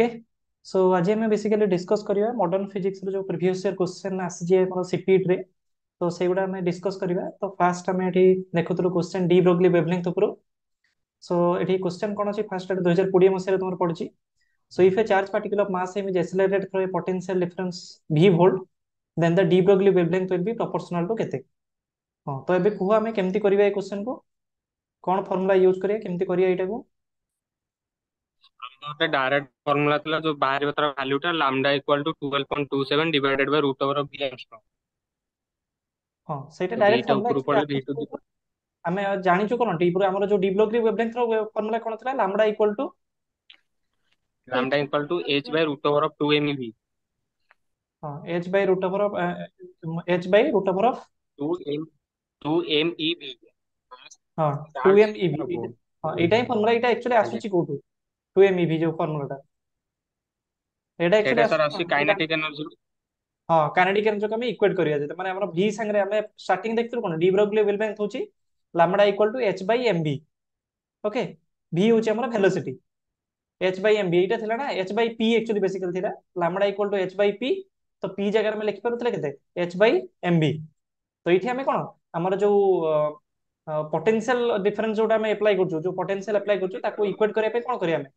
Okay so आज आम basically discuss करवा मॉडर्न फिजिक्स जो प्रीवियस ईयर क्वेश्चन आसी सीपीईटी तो से गुड़ा आम डिस्कस करवा तो फास्ट आम ये देखुलू क्वेश्चन डी ब्रोगली वेबलिंग ऊपर सो ये क्वेश्चन कौन अच्छे फास्ट दुई हजार कोड़े मसीह तुम पड़ी so if a charge particle of mass is accelerated through a potential difference v volt then the de Broglie wavelength will be proportional to केते हां तो एबे कुह आम केमती करबा ए क्वेश्चन को कौन फॉर्मूला यूज करिया केमती करिया एटा को डायरेक्ट फॉर्मूला तुला जो बाहेर होता व्हॅल्यू टा lambda equal to twelve point two seven divided by root over of V angstrom ହଁ ସେଇଟା ଡାଇରେକ୍ଟ ଫର୍ମୁଲା ଆମେ ଜାଣିଛୁ କ'ଣ ଟି ପୁରା ଆମର ଯୋଉ ଡିବ୍ଲୋଗ୍ରି ୱେଭଲେନ୍ଥ ର ଫର୍ମୁଲା କ'ଣ ଥିଲା lambda equal to lambda equal to h by √ over of 2 mv ହଁ h by √ over of h by √ over of 2 m 2 m e b ହଁ 2 m e b ହଁ ଏଇଟା ହିଁ ଫର୍ମୁଲା ଏଇଟା ଆକ୍ଚୁଆଲି ଆସୁଛି କୋଉଠୁ টু এম ইভি ଯୋଉ ଫର୍ମୁଲାଟା ଏଇଟା স্যার ସାର୍ কাইনেটিক এনার্জি হ্যাঁ ହଁ এনার্জিকে আমি ଆମେ ଇକ୍ୱେଟ୍ କରିବା ଯେତେ ମାନେ ଆମର ଭି ସାଙ୍ଗରେ ଆମେ দেখতে ଦେଖିଥିଲୁ କ'ଣ ব্রগলি ওয়েল ବ୍ୟାଙ୍କ୍ ହେଉଛି lambda equal to H by M V okay V ହେଉଛି ଆମର velocity H by M V এইটা থিলা না H by P actually basically থিলা lambda equal to H by P তো পি জায়গার আমি লিখি পারুতলে কেতে এইচ বাই এম বি তো এইটি আমি কোন আমার যে পটেনশিয়াল ডিফারেন্স যেটা আমি এপ্লাই করছো যে পটেনশিয়াল এপ্লাই করছো তাকে ইকুয়েট করিয়া পে কোন করি আমি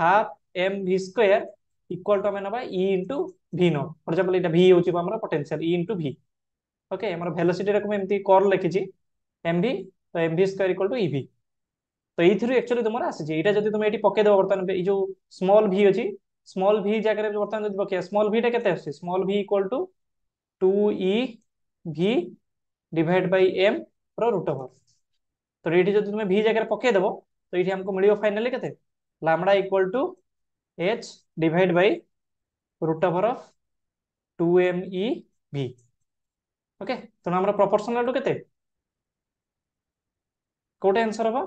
half M V square equal to আমি নেবা E into V naught for example এটা ভি হচ্ছে আমার potential E into V okay আমার ভেলোসিটি রকম এমতি কর লিখেছি এম ভি তো M V square equal to E V তো এইথির একচুয়ালি তোমার আসছে এটা যদি তুমি এটি পকাই দেবো বর্তমান এই যে স্মল ভি অছি স্মল ভি জায়গায় বর্তমান যদি পকাই স্মল ভিটা কেতে আসছে small V equal to two E V divide by M root over তো এটি যদি তুমি ভি জায়গায় পকাই দেবো তো এটি আমাকে মিলিব ফাইনালি কেতে lambda equal to h divided by root over of 2mev okay ତେଣୁ ଆମର proportional ରୁ କେତେ କୋଉଟା ଆନ୍ସର ହବ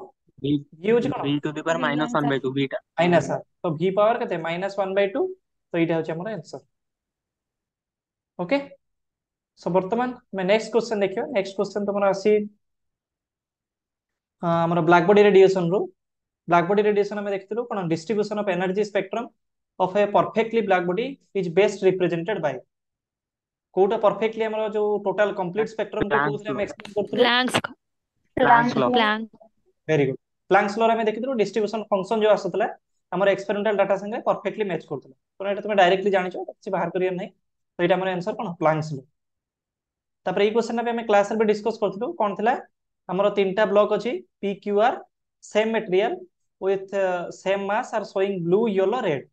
v ହଉଛି କଣ v to the power minus 1 by 2 v ଟା minus r ତ v ପାୱାର କେତେ minus 1 by 2 ତ ଏଇଟା ହଉଛି ଆମର ଆନ୍ସର ଓକେ ସୋ ବର୍ତ୍ତମାନ ଆମେ ନେକ୍ସଟ କ୍ୱେଶ୍ଚନ ଦେଖିବା ନେକ୍ସଟ କ୍ୱେଶ୍ଚନ ତମର ଆସି ଆମର ବ୍ଲାକ୍ ବୋର୍ଡ ରେଡିଏସନ ରୁ black body radiation ଆମେ ଦେଖିଥିଲୁ କ'ଣ distribution of energy spectrum of a perfectly black body is best represented by କୋଉଟା perfectly ଆମର ଯୋଉ total complete spectrum କୋଉଥିରେ ଆମେ explain କରୁଥିଲୁ Planck's Planck's law very good Planck's law ଆମେ ଦେଖିଥିଲୁ distribution function ଯୋଉ ଆସୁଥିଲା ଆମର experimental data ସାଙ୍ଗେ perfectly match କରୁଥିଲା ତେଣୁ ଏଟା ତମେ directly ଜାଣିଛ କିଛି ବାହାର କରିବାର ନାହିଁ ତ ଏଇଟା ଆମର answer କ'ଣ Planck's law ତାପରେ ଏଇ क्वेश्चन ଟା ବି ଆମେ କ୍ଲାସ୍ ରେ ବି ଡିସ୍କସ୍ କରିଥିଲୁ କ'ଣ ଥିଲା ଆମର ତିନିଟା ବ୍ଲକ୍ ଅଛି PQR same material with uh, same mass are showing blue, yellow, red.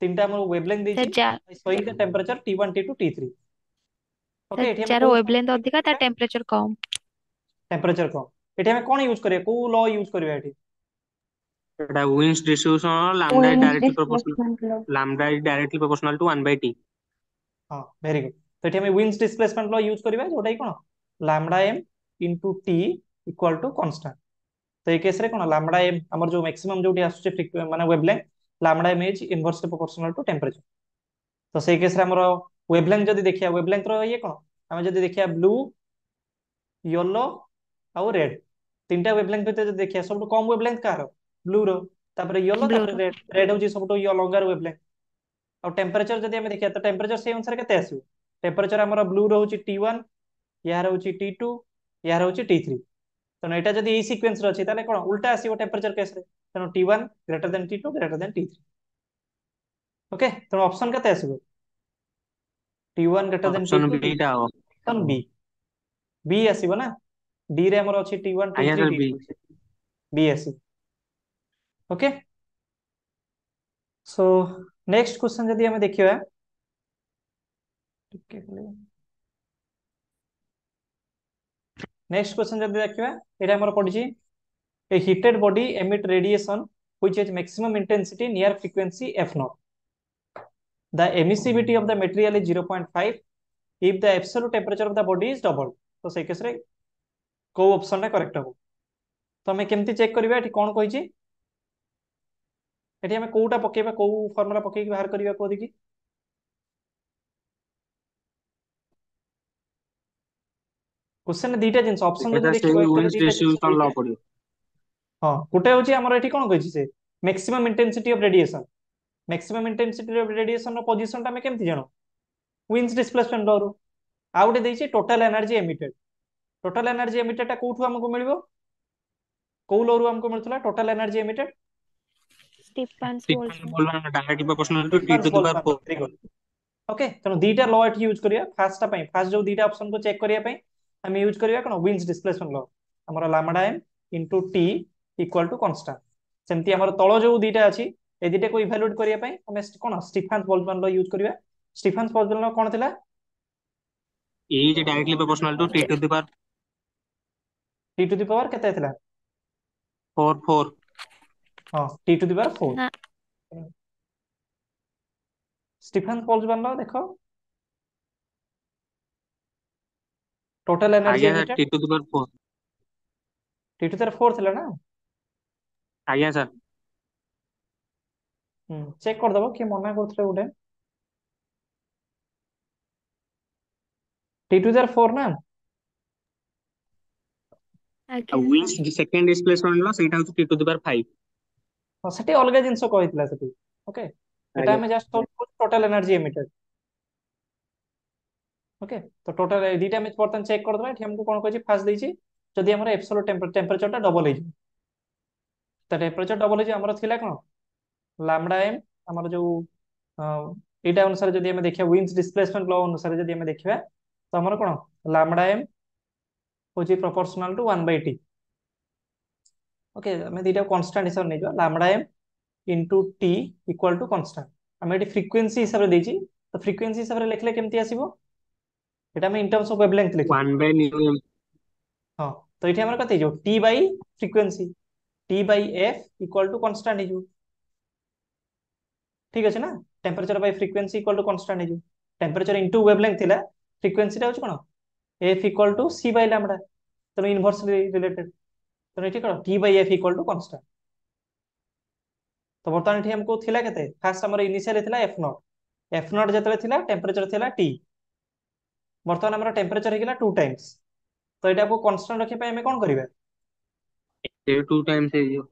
तीनटा हमर वेवलेंथ दे छी showing the temperature T1 T2 T3 okay एठी चार वेवलेंथ अधिका ता टेंपरेचर कम टेंपरेचर कम एठी हमें कोन यूज करिया को लॉ यूज करिया एठी एटा Wien's distribution lambda is directly proportional lambda is directly proportional to 1 by T हां वेरी गुड तो एठी हमें विंस डिस्प्लेसमेंट लॉ यूज करिया जोटा कोन lambda m into T equal to constant तो ये केस कौन लामडा एम आम जो मैक्सीम जो आस मैं wavelength lambda M is inverse proportional to temperature तो से केस वेबलैंग जब देखा वेबलैंग ये कौन आम जब देखिया ब्लू येलो आउ रेड तीन टा वेबलैंग भाई देखिए सब कम वेबलैंग कह ब्लू रपर येलो रेड रेड हूँ सब लंगार वेबलैंग आउ टेम्परेचर जब देखा तो टेम्परेचर से अनुसार टेम्परेचर आम ब्लू रोच टी ओन यार हूँ टी टू यार हूँ टी थ्री ତେଣୁ ଏଇଟା ଯଦି ଏଇ ସିକ୍ୱେନ୍ସରେ ଅଛି ତାହେଲେ କ'ଣ ଉଲ୍ଟା ଆସିବ ଟେମ୍ପରେଚର କେସ୍ରେ ତେଣୁ T one greater than T two greater than T three okay ତେଣୁ ଅପସନ୍ କେତେ ଆସିବ T one greater than T option B B ଆସିବ ନା ଡି ରେ ଆମର ଅଛି ଟି ୱାନ୍ ଟି ଥ୍ରୀ ବି ଆସିବ ଓକେ ସୋ ନେକ୍ସଟ କ୍ୱେଶ୍ଚନ ଯଦି ଆମେ ଦେଖିବା ଟିକେ नेक्स्ट क्वेश्चन जब देखा यहाँ आम पड़ी a heated body emit radiation which is maximum intensity near frequency F naught the emissivity of the material is zero point five if the absolute temperature of the body is double तो से case कौ option टा correct हो तो हमें केमती check करवा कौन कही कौटा पकेबा कौ फर्मूला पकई बाहर करवा कह देखिए କୋଶ୍ଚିନ୍ ଦୁଇଟା ଜିନିଷ ଅପସନ୍ ଯଦି ଦେଖିବ ହଁ ଗୋଟେ ହଉଛି ଆମର ଏଠି କଣ କହିଛି ସେ maximum intensity of radiation maximum intensity of ରେଡିଏସନ୍ର ପୋଜିସନ୍ଟା ଆମେ କେମିତି ଜାଣୁ ୱିଣ୍ଡସ୍ ଡିସପ୍ଲେସମେଣ୍ଟ ଲରୁ ଆଉ ଗୋଟେ ଦେଇଛି total energy emitted total energy ଏମିଟେଡ୍ଟା କୋଉଠୁ ଆମକୁ ମିଳିବ କୋଉ ଲରୁ ଆମକୁ ମିଳୁଥିଲା ଟୋଟାଲ ଏନର୍ଜି ଏମିଟେଡ୍ ଓକେ ତେଣୁ ଦିଟା ଲ ଏଠି ୟୁଜ୍ କରିବା ଫାଷ୍ଟଟା ପାଇଁ ଫାଷ୍ଟ ଯୋଉ ଦିଟା ଅପସନକୁ ଚେକ୍ କରିବା ପାଇଁ ଆମେ ୟୁଜ୍ କରିବା କ'ଣ ୱିନ୍ସ ଡିସପ୍ଲେସମେଣ୍ଟ ଲ ଆମର lambda M into T equal to constant ସେମିତି ଆମର ତଳ ଯୋଉ ଦୁଇଟା ଅଛି ଏ ଦୁଇଟାକୁ ଇଭାଲୁଏଟ୍ କରିବା ପାଇଁ ଆମେ କ'ଣ ଷ୍ଟିଫାନ୍ସ ବୋଲ୍ଟମ୍ୟାନ୍ ଲ ୟୁଜ୍ କରିବା ଷ୍ଟିଫାନ୍ସ ବୋଲ୍ଟମ୍ୟାନ୍ ଲ କ'ଣ ଥିଲା e is directly proportional to t to the power t to the power କେତେ ଥିଲା 4 4 ହଁ t to the power 4 ଷ୍ଟିଫାନ୍ସ Boltzmann law ଦେଖ टोटल एनर्जी आइए सर T to the four T to तार फोर थिला ना ଆଜ୍ଞା ସାର୍ ହୁଁ ଚେକ୍ କରିଦେବ କିଏ ମନା କରୁଥିଲେ ଗୋଟେ ଟି ଟୁ ଜାର ଫୋର୍ ନା ଆଉ ୱିନ୍ସ ସେକେଣ୍ଡ ଡିସପ୍ଲେସମେଣ୍ଟ ର ସେଇଟା ହଉଛି ଟି ଟୁ ଦି ପାୱାର 5 ହଁ ସେଠି ଅଲଗା ଜିନିଷ କହିଥିଲା ସେଠି ଓକେ ଏଟା ଆମେ just total energy emitted okay ତ ଟୋଟାଲ ଦୁଇଟା ଆମେ ବର୍ତ୍ତମାନ ଚେକ୍ କରିଦେବା ଏଠି ଆମକୁ କ'ଣ କହିଛି ଫାଷ୍ଟ ଦେଇଛି ଯଦି ଆମର ଏପ୍ସୋଲୋ ଟେମ୍ପରେଚରଟା ଡବଲ ହେଇଯିବ ତ ଟେମ୍ପରେଚର ଡବଲ ହେଇଯିବ ଆମର ଥିଲା କ'ଣ ଲାମ୍ଡା ଏମ୍ ଆମର ଯୋଉ ଏଇଟା ଅନୁସାରେ ଯଦି ଆମେ ଦେଖିବା ୱିଣ୍ଡ ଡିସପ୍ଲେସମେଣ୍ଟ ଲ ଅନୁସାରେ ଯଦି ଆମେ ଦେଖିବା ତ ଆମର କ'ଣ ଲାମ୍ଡା ଏମ୍ ହେଉଛି proportional to one by T okay ଆମେ ଦୁଇଟା କନଷ୍ଟାଣ୍ଟ ହିସାବରେ ନେଇଯିବା lambda M into T equal to constant আমি এটি ফ্রিকোয়েন্সি হিসাবে দিয়েছি তো ফ্রিকোয়েন্সি হিসাবে লিখলে কেমতি আসব এটা আমি ইন টার্মস অফ ওয়েভলেন্থ লিখি 1 বাই নিউ এম হ্যাঁ তো এটি আমার কত হইজো T by frequency T by F equal to constant হইজো ঠিক আছে না temperature by frequency equal to constant হইজো টেম্পারেচার ইনটু ওয়েভলেন্থ থিলা ফ্রিকোয়েন্সিটা হচ্ছে কোন F equal to C by lambda তাহলে ইনভার্সলি রিলেটেড তাহলে এটি কোন T by F equal to constant তো বর্তমানে এটি আমাকে থিলা কেতে ফার্স্ট আমার ইনিশিয়ালি থিলা এফ নট এফ নট যেতলে থিলা টেম্পারেচার থিলা টি বর্তমান আমার টেম্পারেচর হয়ে গেল টু টাইমস তো এটাকে কনস্ট্যান্ট রাখিবা আমি কোন করিবা টু টাইমস হয়ে যাব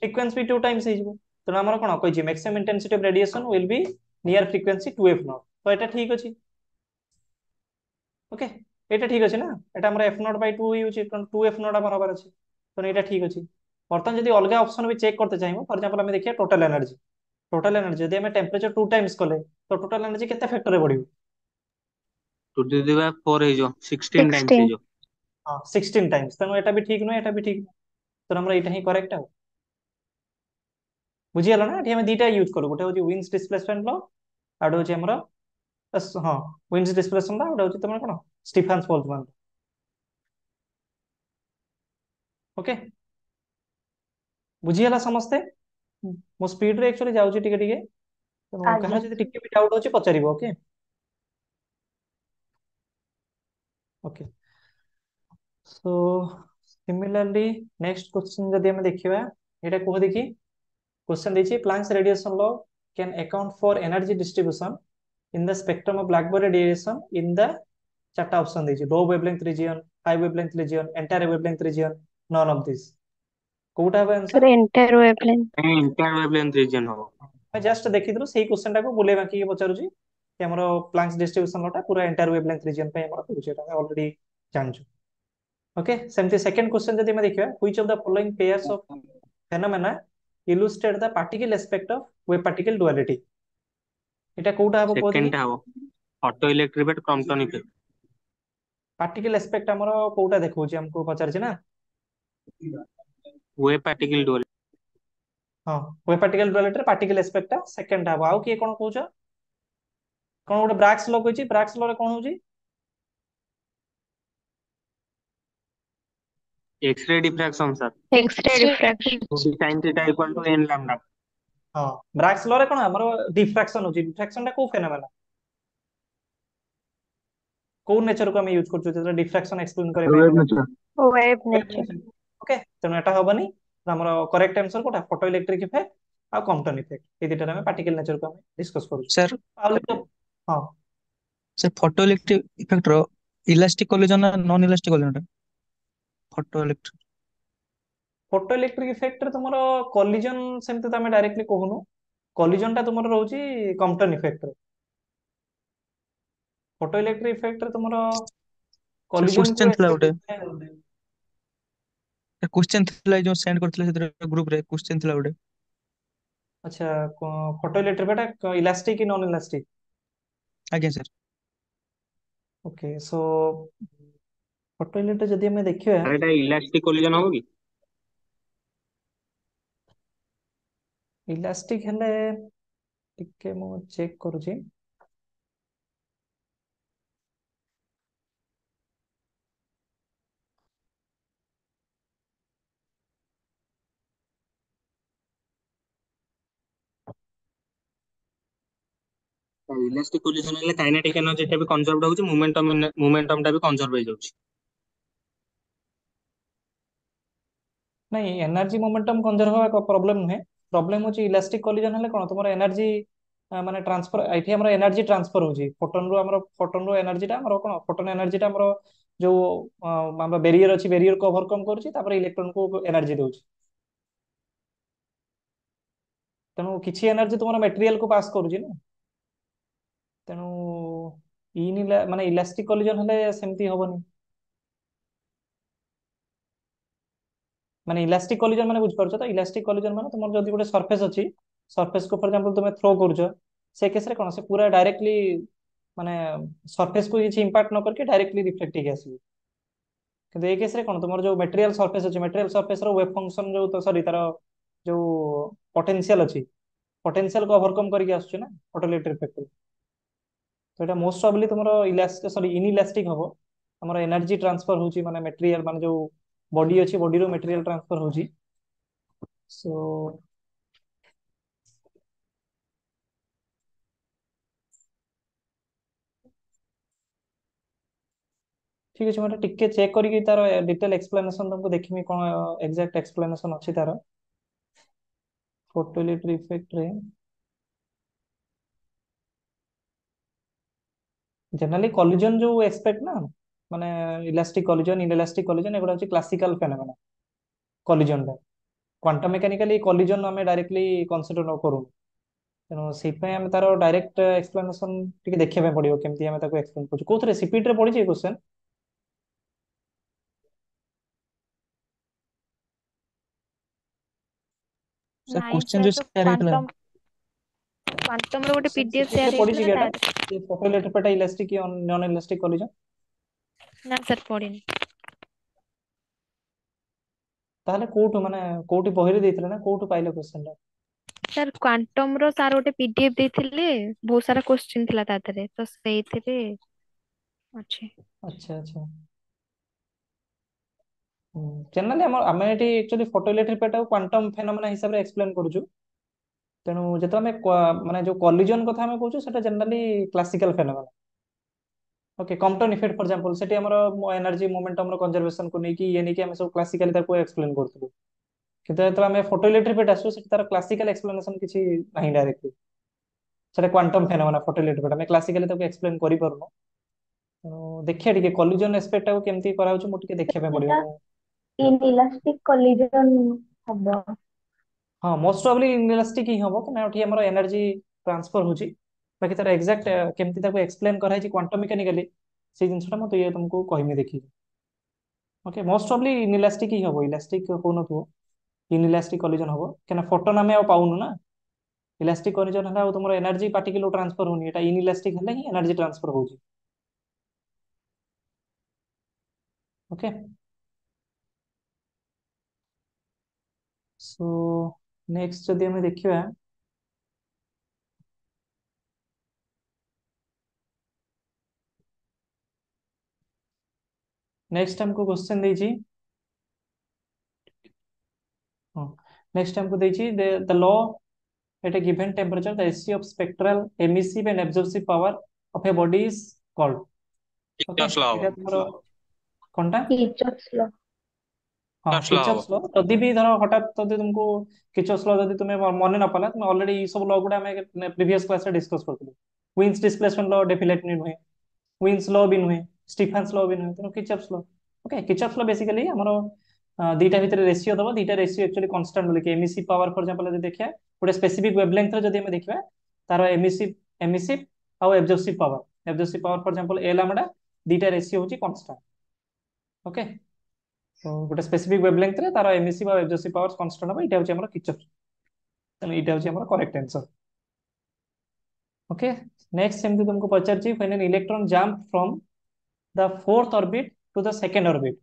ফ্রিকোয়েন্সি টু টাইমস হয়ে যাব তেমন আমার কোন কইছি maximum intensity of radiation will be near frequency to F naught তো এটা ঠিক আছে ওকে এটা ঠিক আছে না এটা আমরা F naught by two use কারণ টু এফ নট আমার হবার আছে তো এটা ঠিক আছে বর্তমান যদি অলগা অপশন বি চেক করতে চাইব ফর এক্সাম্পল আমি দেখিয়া টোটাল এনার্জি টোটাল এনার্জি যদি আমি টেম্পারেচর টু টাইমস কলে তো টোটাল এনার্জি কেতে ফ্যাক্টরে বড়িব ଟୁ ଦି ଦି ବା ଫୋର ହେଇଯିବ ସିକ୍ସଟିନ୍ ଟାଇମ୍ସ ହେଇଯିବ ହଁ ସିକ୍ସଟିନ୍ ଟାଇମ୍ସ ତେଣୁ ଏଇଟା ବି ଠିକ ନୁହେଁ ଏଇଟା ବି ଠିକ ନୁହେଁ ତେଣୁ ଆମର ଏଇଟା ହିଁ କରେକ୍ଟ ଆଉ ବୁଝିଗଲ ନା ଏଠି ଆମେ ଦୁଇଟା ୟୁଜ୍ କରୁ ଗୋଟେ ହେଉଛି ୱିନ୍ସ ଡିସପ୍ଲେସମେଣ୍ଟ ଲ ଆଉ ଗୋଟେ ହେଉଛି ଆମର ହଁ ୱିନ୍ସ ଡିସପ୍ଲେସମେଣ୍ଟ ଲ ଗୋଟେ ହେଉଛି ତମର କ'ଣ ଷ୍ଟିଫାନ୍ସ ବୋଲ୍ଟମାନ ଓକେ ବୁଝିଗଲା ସମସ୍ତେ ମୋ ସ୍ପିଡରେ ଆକ୍ଚୁଆଲି ଯାଉଛି ଟିକେ ଟିକେ କାହାର ଯଦି ଟିକେ ବି ଡାଉଟ୍ ଅଛି ପଚାରିବ okay okay so similarly next question जदि आम देखा यहाँ कह देखी क्वेश्चन देखिए Planck's radiation law can account for energy distribution in the spectrum of black body radiation in the chart option देखिए low wavelength region high wavelength region entire wavelength region none of this कोटा হবে answer entire wavelength entire wavelength region हो मैं just देखिदिलु सेही question टाको बुले बाकी पचारुजी ଆମର ପ୍ଲାଙ୍କ୍ସ ଡିଷ୍ଟ୍ରିବ୍ୟୁସନ ପୁରା ଏଣ୍ଟାୟର ୱେଭ୍ ଲେନ୍ଥ ପାଇଁ ଆମର କରୁଛି ଏଇଟା ଆମେ ଅଲରେଡି ଜାଣିଛୁ ଓକେ ସେମିତି ସେକେଣ୍ଡ କ୍ୱେଶ୍ଚନ ଯଦି ଆମେ ଦେଖିବା which of the following pairs of phenomena illustrate the particle aspect of wave particle duality এটা কোটা হবো সেকেন্ডটা ହବ photo electric bet Compton effect particle aspect আমার কোটা দেখাউছি আমকো পচারছি না ওয়ে পার্টিকল ডুয়ালিটি হ্যাঁ ওয়ে ପାର୍ଟିକଲ୍ ডুয়ালিটির পার্টিকল এসপেক্টটা সেকেন্ড হবো আউ কি কোন কইছো কোন ଗୋଟେ ବ୍ରାକ୍ସ ଲ କହିଛି ବ୍ରାକ୍ସ ଲ ରେ କଣ ହଉଛି X ray diffraction sir X ray diffraction sin θ n lambda হ্যাঁ ব্রাক্স ল রে কোন আমার ডিফ্রাকশন হচ্ছে ডিফ্রাকশনটা কোন ফেনোমেনা কোন নেচার কো আমি ইউজ করছো যেটা ডিফ্রাকশন এক্সপ্লেন করে wave nature wave nature okay তেণু এটা হবনি আমার করেক্ট আনসর কোটা ফটো ইলেকট্রিক ইফেক্ট আর কম্পটন ইফেক্ট এই দুইটার আমি পার্টিকেল নেচার কো আমি ডিসকাস করছি স্যার তাহলে ହଁ ସେ ଫଟୋ ଇଲେକ୍ଟ୍ରିକ ଇଫେକ୍ଟର ଇଲାଷ୍ଟିକ କଲିଜନ ନା ନନ୍ ଇଲାଷ୍ଟିକ କଲିଜନଟା ଫଟୋ ଇଲେକ୍ଟ୍ରିକ ଫଟୋ ଇଲେକ୍ଟ୍ରିକ ଇଫେକ୍ଟରେ ତୁମର କଲିଜନ ସେମିତି ତ ଆମେ ଡାଇରେକ୍ଟଲି କହୁନୁ କଲିଜନଟା ତୁମର ରହୁଛି କମ୍ପଟନ୍ ଇଫେକ୍ଟରେ ଫଟୋ ଇଲେକ୍ଟ୍ରିକ ଇଫେକ୍ଟରେ ତୁମର କୋଶ୍ଚିନ୍ ଥିଲା ଗୋଟେ क्वेश्चन ଥିଲା ଯୋଉ ସେଣ୍ଡ କରିଥିଲେ ସେଥିରେ ଗ୍ରୁପରେ କୋଶ୍ଚିନ୍ ଥିଲା ଗୋଟେ ଆଚ୍ଛା ଫଟୋ ଇଲେକ୍ଟ୍ରିକ ଇଲାଷ୍ଟିକ କି ନନ୍ ଇଲାଷ୍ଟିକ ଆଜ୍ଞା sir okay so photo unit ଯଦି ଆମେ ଦେଖିବା ଏଇଟା এটা ইলাস্টিক কোলিজন হবো ଇଲାଷ୍ଟିକ ହେଲେ ଟିକେ ମୁଁ ଚେକ୍ କରୁଛି ଇଲାଷ୍ଟିକ କୋଲିଜନ ହେଲେ କାଇନେଟିକ ଏନର୍ଜି ଟା ବି କନଜର୍ଭ ହଉଛି ମୋମେଣ୍ଟମ ମୋମେଣ୍ଟମ ଟା ବି କନଜର୍ଭ ହେଇଯାଉଛି ନାଇଁ ଏନର୍ଜି ମୋମେଣ୍ଟମ କନଜର୍ଭ ହେବା ପ୍ରୋବ୍ଲେମ ନୁହେଁ ପ୍ରୋବ୍ଲେମ ହଉଛି ଇଲାଷ୍ଟିକ କୋଲିଜନ ହେଲେ କଣ ତମର ଏନର୍ଜି ମାନେ ଟ୍ରାନ୍ସଫର ଏଠି ଆମର ଏନର୍ଜି ଟ୍ରାନ୍ସଫର ହଉଛି ଫୋଟନରୁ ଆମର ଫୋଟନରୁ ଏନର୍ଜିଟା ଆମର କଣ ଫୋଟନ ଏନର୍ଜିଟା ଆମର ଯୋଉ ଆମର ବ୍ୟାରିୟର ଅଛି ବ୍ୟାରିୟରକୁ ଓଭରକମ୍ କରୁଛି ତାପରେ ଇଲେକ୍ଟ୍ରନକୁ ଏନର୍ଜି ଦଉଛି ତେଣୁ କିଛି ଏନର୍ଜି ତୁମର ମେଟେରିଆଲକୁ ପାସ୍ କରୁଛି ନା ତେଣୁ ଇନ୍ ମାନେ ଇଲାଷ୍ଟିକ କଲିଜନ ହେଲେ ସେମିତି ହବନି ମାନେ ଇଲାଷ୍ଟିକ କଲିଜନ ମାନେ ବୁଝିପାରୁଛ ତ ଇଲାଷ୍ଟିକ କଲିଜନ ମାନେ ତୁମର ଯଦି ଗୋଟେ ସର୍ଫେସ୍ ଅଛି ସର୍ଫେସ୍କୁ ଫର ଏକ୍ସାମ୍ପଲ୍ ତୁମେ ଥ୍ରୋ କରୁଛ ସେ କେସ୍ରେ କ'ଣ ସେ ପୁରା ଡାଇରେକ୍ଟଲି ମାନେ ସର୍ଫେସ୍କୁ କିଛି ଇମ୍ପାକ୍ଟ ନ କରିକି ଡାଇରେକ୍ଟଲି ରିଫ୍ଲେକ୍ଟ ହେଇକି ଆସିବ କିନ୍ତୁ ଏ କେସ୍ରେ କ'ଣ ତୁମର ଯେଉଁ ମେଟେରିଆଲ ସର୍ଫେସ୍ ଅଛି ମେଟେରିଆଲ ସର୍ଫେସ୍ର ୱେବ୍ ଫଙ୍କସନ୍ ଯେଉଁ ସରି ତାର ଯେଉଁ ପଟେନ୍ସିଆଲ ଅଛି ପଟେନ୍ସିଆଲକୁ ଓଭରକମ୍ କରିକି ଆସୁଛି ନା ଫଟୋ ଇଲେକ୍ଟ୍ରିକ୍ ଇଫେକ୍ଟରେ ତ ଏଇଟା ମୋଷ୍ଟ প্রবলি তোমার ইলাস্টিক সরি ইনইলাস্টিক ହବ ଆମର ଏନର୍ଜି ଟ୍ରାନ୍ସଫର ହେଉଛି ମାନେ ମେଟେରିଆଲ ମାନେ ଯୋଉ ବଡି ଅଛି ବଡିରୁ ମେଟେରିଆଲ ଟ୍ରାନ୍ସଫର ହେଉଛି ସୋ ଠିକ ଅଛି ମ୍ୟାଡ଼ାମ ଟିକେ ଚେକ୍ କରିକି ତାର ଡିଟେଲ ଏକ୍ସପ୍ଲେନେସନ ତମକୁ ଦେଖିମି କ'ଣ ଏକ୍ଜାକ୍ଟ ଏକ୍ସପ୍ଲେନେସନ ଅଛି ତାର ଫୋଟୋଲିଟ୍ରି ଇଫେକ୍ଟରେ জেনারেলি কলিজন ଯୋଉ ଏକ୍ସପେକ୍ଟ ନା ମାନେ ଇଲାଷ୍ଟିକ କଲିଜନ ଇନଇଲାଷ୍ଟିକ କଲିଜନ ଏଗୁଡା ହଉଛି କ୍ଲାସିକାଲ ଫେନୋମେନା କଲିଜନଟା କ୍ୱାଣ୍ଟମ ମେକାନିକାଲି କଲିଜନ ଆମେ ଡାଇରେକ୍ଟଲି କନସିଡର ନ କରୁ ତେଣୁ ସେଇଥିପାଇଁ ଆମେ ତାର ଡାଇରେକ୍ଟ ଏକ୍ସପ୍ଲାନେସନ ଟିକେ ଦେଖିବା ପାଇଁ ପଡିବ କେମିତି ଆମେ ତାକୁ ଏକ୍ସପ୍ଲେନ କରୁଛୁ କୋଉଥିରେ ସିପିଟରେ ପଡିଛି ଏ କ୍ୱେଶ୍ଚନ স্যার কোশ্চেন যে শেয়ার ହେଇଥିଲା କ୍ୱାଣ୍ଟମ୍ ର ଗୋଟେ ପିଡିଏଫ ସେୟାର ପଢିଛି କି ଏଟା ପପେଲ ଟେପାଟା ଇଲାଷ୍ଟିକ କି ନନ୍ ଇଲାଷ୍ଟିକ କଲେଜ ନା ସାର୍ ପଢିନି ତାହେଲେ କୋଉଠୁ ମାନେ କୋଉଠି ବହିରେ ଦେଇଥିଲେ ନା କୋଉଠୁ ପାଇଲେ क्वेश्चन ଟା ସାର୍ କ୍ୱାଣ୍ଟମ ର ସାର୍ ଗୋଟେ ପିଡିଏଫ୍ ଦେଇଥିଲେ ବହୁତ ସାରା क्वेश्चन ଥିଲା ତା ଦେହରେ ତ ସେଇଥିରେ ଅଛି ଆଚ୍ଛା ଆଚ୍ଛା ଜେନେରାଲି ଆମର ଆମେ ଏଠି ଆକ୍ଚୁଆଲି ଫଟୋ ଇଲେକ୍ଟ୍ରିକ୍ ପେଟ ଆଉ ଫେନୋମେନା ହିସାବରେ ଏକ୍ସପ୍ଲେନ୍ କରୁଛୁ ତେଣୁ ଯେତେବେଳେ ଆମେ ମାନେ ଯୋଉ କଲିଜନ୍ କଥା ଆମେ କହୁଛୁ ସେଟା generally classical phenomena okay Compton effect for example ସେଠି ଆମର ଏନର୍ଜି ମୋମେଣ୍ଟମ୍ର କନଜର୍ଭେସନକୁ ନେଇକି ଇଏ ନେଇକି ଆମେ ସବୁ କ୍ଲାସିକାଲି ତାକୁ ଏକ୍ସପ୍ଲେନ କରୁଥିଲୁ କିନ୍ତୁ ଯେତେବେଳେ ଆମେ ଫଟୋ ଇଲେକ୍ଟ୍ରିଫେଟ୍ ଆସୁ ସେଠି ତାର କ୍ଲାସିକାଲ ଏକ୍ସପ୍ଲେନେସନ କିଛି ନାହିଁ ଡାଇରେକ୍ଟଲି ସେଟା କ୍ୱାଣ୍ଟମ୍ ଫେନୋମେନା ଫଟୋ ଇଲେକ୍ଟ୍ରିଫେଟ୍ ଆମେ କ୍ଲାସିକାଲି ତାକୁ ଏକ୍ସପ୍ଲେନ କରିପାରୁନୁ ଦେଖିବା ଟିକେ କଲିଜନ୍ ଏସ୍ପେକ୍ଟଟାକୁ କେମିତି କରାହଉଛି ମୁଁ ଟିକେ ଦେଖିବା ପାଇଁ ପଡିବ ଇଲାଷ୍ଟିକ କଲିଜନ୍ ହବ हाँ मोस्ट प्रोबली इनलास्टिक ही हम क्या तो ये एनर्जी ट्रांसफर हो बाकी तरह एक्जाक्ट केमती एक्सप्लेन कराई क्वांटम मेकानिकली से जिन मत तुमको कहमी देखिए ओके मोस्ट प्रोबली इनलास्टिक ही हम इलास्टिक कौन इनलास्टिक कलीजन हम क्या फटोन आम पाऊन ना इलास्टिक कलीजन है तुम एनर्जी पार्टिकल ट्रांसफर होनी ये इनलास्टिक है ही एनर्जी ट्रांसफर होके सो so... नेक्स्ट ଯଦି ଆମେ ଦେଖିବା नेक्स्ट हमको क्वेश्चन देइछि नेक्स्ट हमको देइछि the law at a given temperature the एसी of spectral emissive and absorptive power of a body is called Kirchhoff's law कोनटा किचन्स लॉ হ্যাঁ Kirchhoff's law কিচপস ল ଯଦି ବି ଧର ହଠାତ୍ ଯଦି ତୁମକୁ କିଚପସ୍ ଲ ଯଦି ତୁମେ ମନେ ନ ପଡିଲା ତୁମେ ଅଲରେଡି ଏଇ ସବୁ ଲ ଗୁଡା ଆମେ ପ୍ରିଭିୟସ୍ କ୍ଲାସ୍ ରେ ଡିସକସ୍ କରିଥିଲୁ ୱିନ୍ସ ଡିସପ୍ଲେସମେଣ୍ଟ ଲ ଡେଫିନେଟଲି ନୁହେଁ ୱିନ୍ସ ଲ ବି ନୁହେଁ ଷ୍ଟିଫାନ୍ସ ଲ ବି ନୁହେଁ ତେଣୁ କିଚପସ୍ ଲ ଓକେ କିଚପସ୍ ଲ ବେସିକାଲି ଆମର দুইটা ভিতরে রেসিও দেব দুইটা রেসিও একচুয়ালি কনস্ট্যান্ট বলে কি এমইসি পাওয়ার ফর এক্সাম্পল যদি দেখিয়া গোটে স্পেসিফিক ওয়েভলেন্থ যদি আমি দেখিবা তার এমইসি এমইসি আও এবজর্পসিভ পাওয়ার এবজর্পসিভ পাওয়ার ফর এক্সাম্পল এল আমরা দুইটা রেসিও হচ্ছে কনস্ট্যান্ট ওকে ଗୋଟେ ସ୍ପେସିଫିକ୍ ୱେବ୍ ଲେନ୍ଥରେ ତାର ଏମଏସି ବା ଏଫଜେସି ପାୱାର କନଷ୍ଟାଣ୍ଟ ହବ ଏଇଟା ହେଉଛି ଆମର କିଚର ତେଣୁ ଏଇଟା ହେଉଛି ଆମର କରେକ୍ଟ ଆନ୍ସର ଓକେ ନେକ୍ସଟ ଏମିତି ତୁମକୁ ପଚାରିଛି when an electron jump from the fourth orbit to the second orbit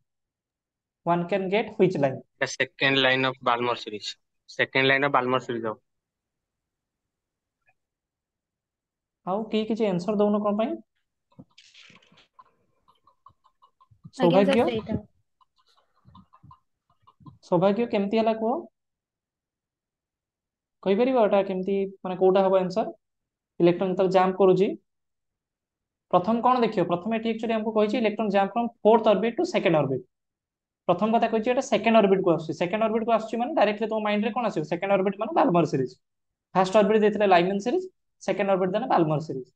one can get which line the second line of balmer series second line of balmer series of ଆଉ କେହି କିଛି answer ଦଉନ କ'ଣ ପାଇଁ ସୌଭାଗ୍ୟ ସୌଭାଗ୍ୟ କେମିତି ହେଲା କୁହ କହିପାରିବ ଏଟା କେମିତି ମାନେ କୋଉଟା ହବ ଆନ୍ସର ଇଲେକ୍ଟ୍ରନ୍ ଯେତେବେଳେ ଜାମ୍ପ କରୁଛି প্রথম কোণ দেখিও প্রথমে এটি একচুয়ালি আমাকে কইছি electron jump from fourth orbit to second orbit প্রথম কথা কইছি এটা সেকেন্ড অরবিট কো আসছে সেকেন্ড অরবিট কো আসছে মানে ডাইরেক্টলি তোমার মাইন্ড রে কোন আসবে সেকেন্ড অরবিট মানে বালমার সিরিজ ফার্স্ট অরবিট দিছিলে লাইমন সিরিজ সেকেন্ড অরবিট দেনে বালমার সিরিজ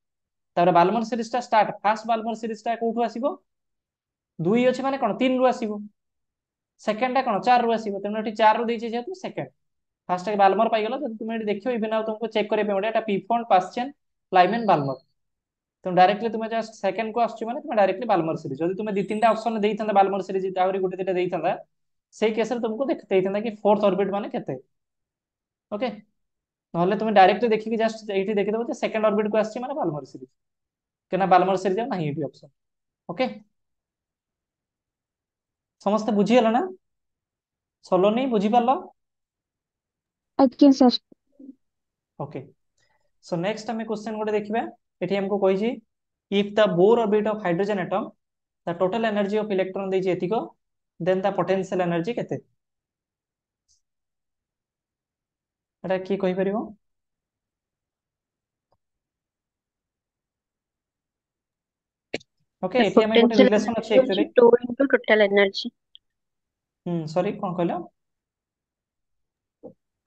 তারপরে বালমার সিরিজটা স্টার্ট ফার্স্ট বালমার সিরিজটা কোউঠু আসিব দুই আছে মানে কোন তিন রু আসিব সেকেন্ডটা কোণ চারু আসবে তেমনি এটি চারু দিয়েছে যেহেতু সেকেন্ড ফার্স্টটাকে বালমর পাইগল যদি তুমি এটি দেখো ইভেন আউ তোমাকে চেক করিয়া পড়ে এটা Pfund Paschen Lyman Balmer তুমি ডাইরেক্টলি তুমি জাস্ট সেকেন্ড কু আসছো মানে তুমি ডাইরেক্টলি বালমর সিরিজ যদি তুমি দুই তিনটা অপশন দেইথান্তা বালমর সিরিজ আহরি গোটে দুইটা দেইথান্তা সেই কেসরে তোমাকে দেখাইথান্তা কি ফোর্থ অরবিট মানে কেতে ওকে নহলে তুমি ডাইরেক্টলি দেখিকি জাস্ট এইটি দেখি দেবো যে সেকেন্ড অরবিট কু আসছে মানে বালমর সিরিজ কেনা বালমর সিরিজ আর নাই এটি অপশন ওকে ସମସ୍ତେ ବୁଝିଗଲ ନା ସଲୋନି ବୁଝିପାରିଲ ଆଜ୍ଞା ସାର୍ ଓକେ ସୋ ନେକ୍ସଟ ଆମେ କ୍ୱେଶ୍ଚନ ଗୋଟେ ଦେଖିବା ଏଠି ଆମକୁ କହିଛି if the Bohr orbit of hydrogen atom the total energy of electron ଦେଇଛି ଏତିକ ଦେନ୍ ତା ପୋଟେନ୍ସିଆଲ ଏନର୍ଜି କେତେ ଏଟା କିଏ କହିପାରିବ ଓକେ ଏଠି ଆମେ ଗୋଟେ ରିଲେସନ୍ ଅଛି actually two into total energy ହୁଁ ସରି କ'ଣ କହିଲ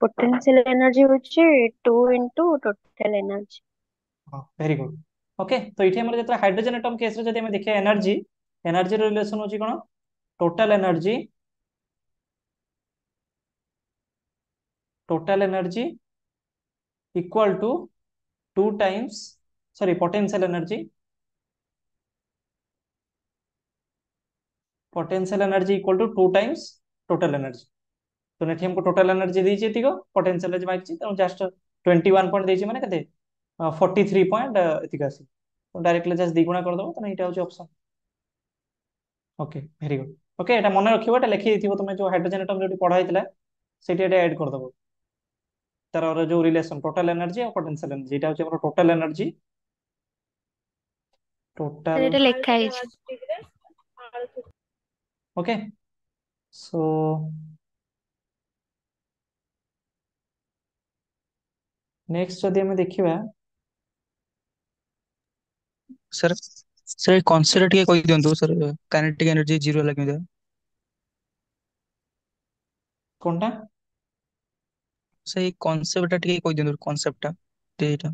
ପୋଟେନସିଆଲ ଏନର୍ଜି ହେଉଛି ଟୁ ଇନଟୁ ଟୋଟାଲ ଏନର୍ଜି ହଁ ଭେରି ଗୁଡ୍ ଓକେ ତ ଏଠି ଆମର ଯେତେବେଳେ ହାଇଡ୍ରୋଜେନ ଆଟମ କେସ୍ରେ ଯଦି ଆମେ ଦେଖିବା ଏନର୍ଜି ଏନର୍ଜିର ରିଲେସନ୍ ହେଉଛି କ'ଣ total energy total energy equal to 2 times sorry potential energy potential energy equal to two times total energy तो नेट हमको टोटल एनर्जी दी जेती को पोटेंशियल एनर्जी माइक तो जस्ट 21 पॉइंट दीजिए मैंने कहते फोर्टी थ्री पॉइंट एति आस तो डायरेक्टली जस्ट दिगुना कर दो तो यहाँ हूँ option okay very good okay এটা মনে রাখিব এটা লিখি দিইথিব जो हाइड्रोजन एटम जो যেটি পড়া হইতিলা ऐड कर এড तर और जो रिलेशन टोटल एनर्जी और पोटेंशियल एनर्जी এটা হচ্ছে আমার टोटल एनर्जी टोटल এটা লেখা হইছে okay so नेक्स्ट जदि आम देखा सर सर कनसेप्ट टिके कहि दियंतु सर काइनेटिक एनर्जी जीरो होला केमिता कोनटा सही कॉन्सेप्टটা टिके কই দিন কনসেপ্টটা এইটা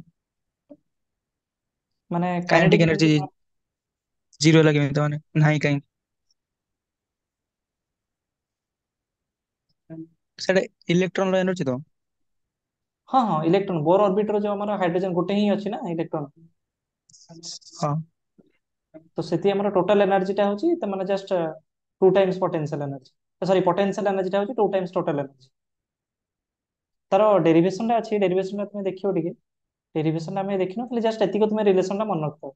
মানে কাইনেটিক এনার্জি জিরো লাগে মানে नहीं कहीं ସେଇଟା ଇଲେକ୍ଟ୍ରନ ର ଏନର୍ଜି ତ ହଁ ହଁ ଇଲେକ୍ଟ୍ରନ ବୋର ଅର୍ବିଟ ର ଯୋଉ ଆମର ହାଇଡ୍ରୋଜେନ ଗୋଟେ ହିଁ ଅଛି ନା ଇଲେକ୍ଟ୍ରନ ହଁ ତ ସେଠି ଆମର ଟୋଟାଲ ଏନର୍ଜିଟା ହଉଛି ମାନେ just two times potential energy sorry potential ଏନର୍ଜିଟା ହଉଛି ଟୁ ଟାଇମ୍ସ ଟୋଟାଲ ଏନର୍ଜି ତାର ଡେରିଭେସନଟା ଅଛି ଡେରିଭେସନଟା ତୁମେ ଦେଖିବ ଟିକେ ଡେରିଭେସନଟା ଆମେ ଦେଖିନୁ ଖାଲି ଜଷ୍ଟ ଏତିକି ତୁମେ ରିଲେସନଟା ମନେ ରଖିବ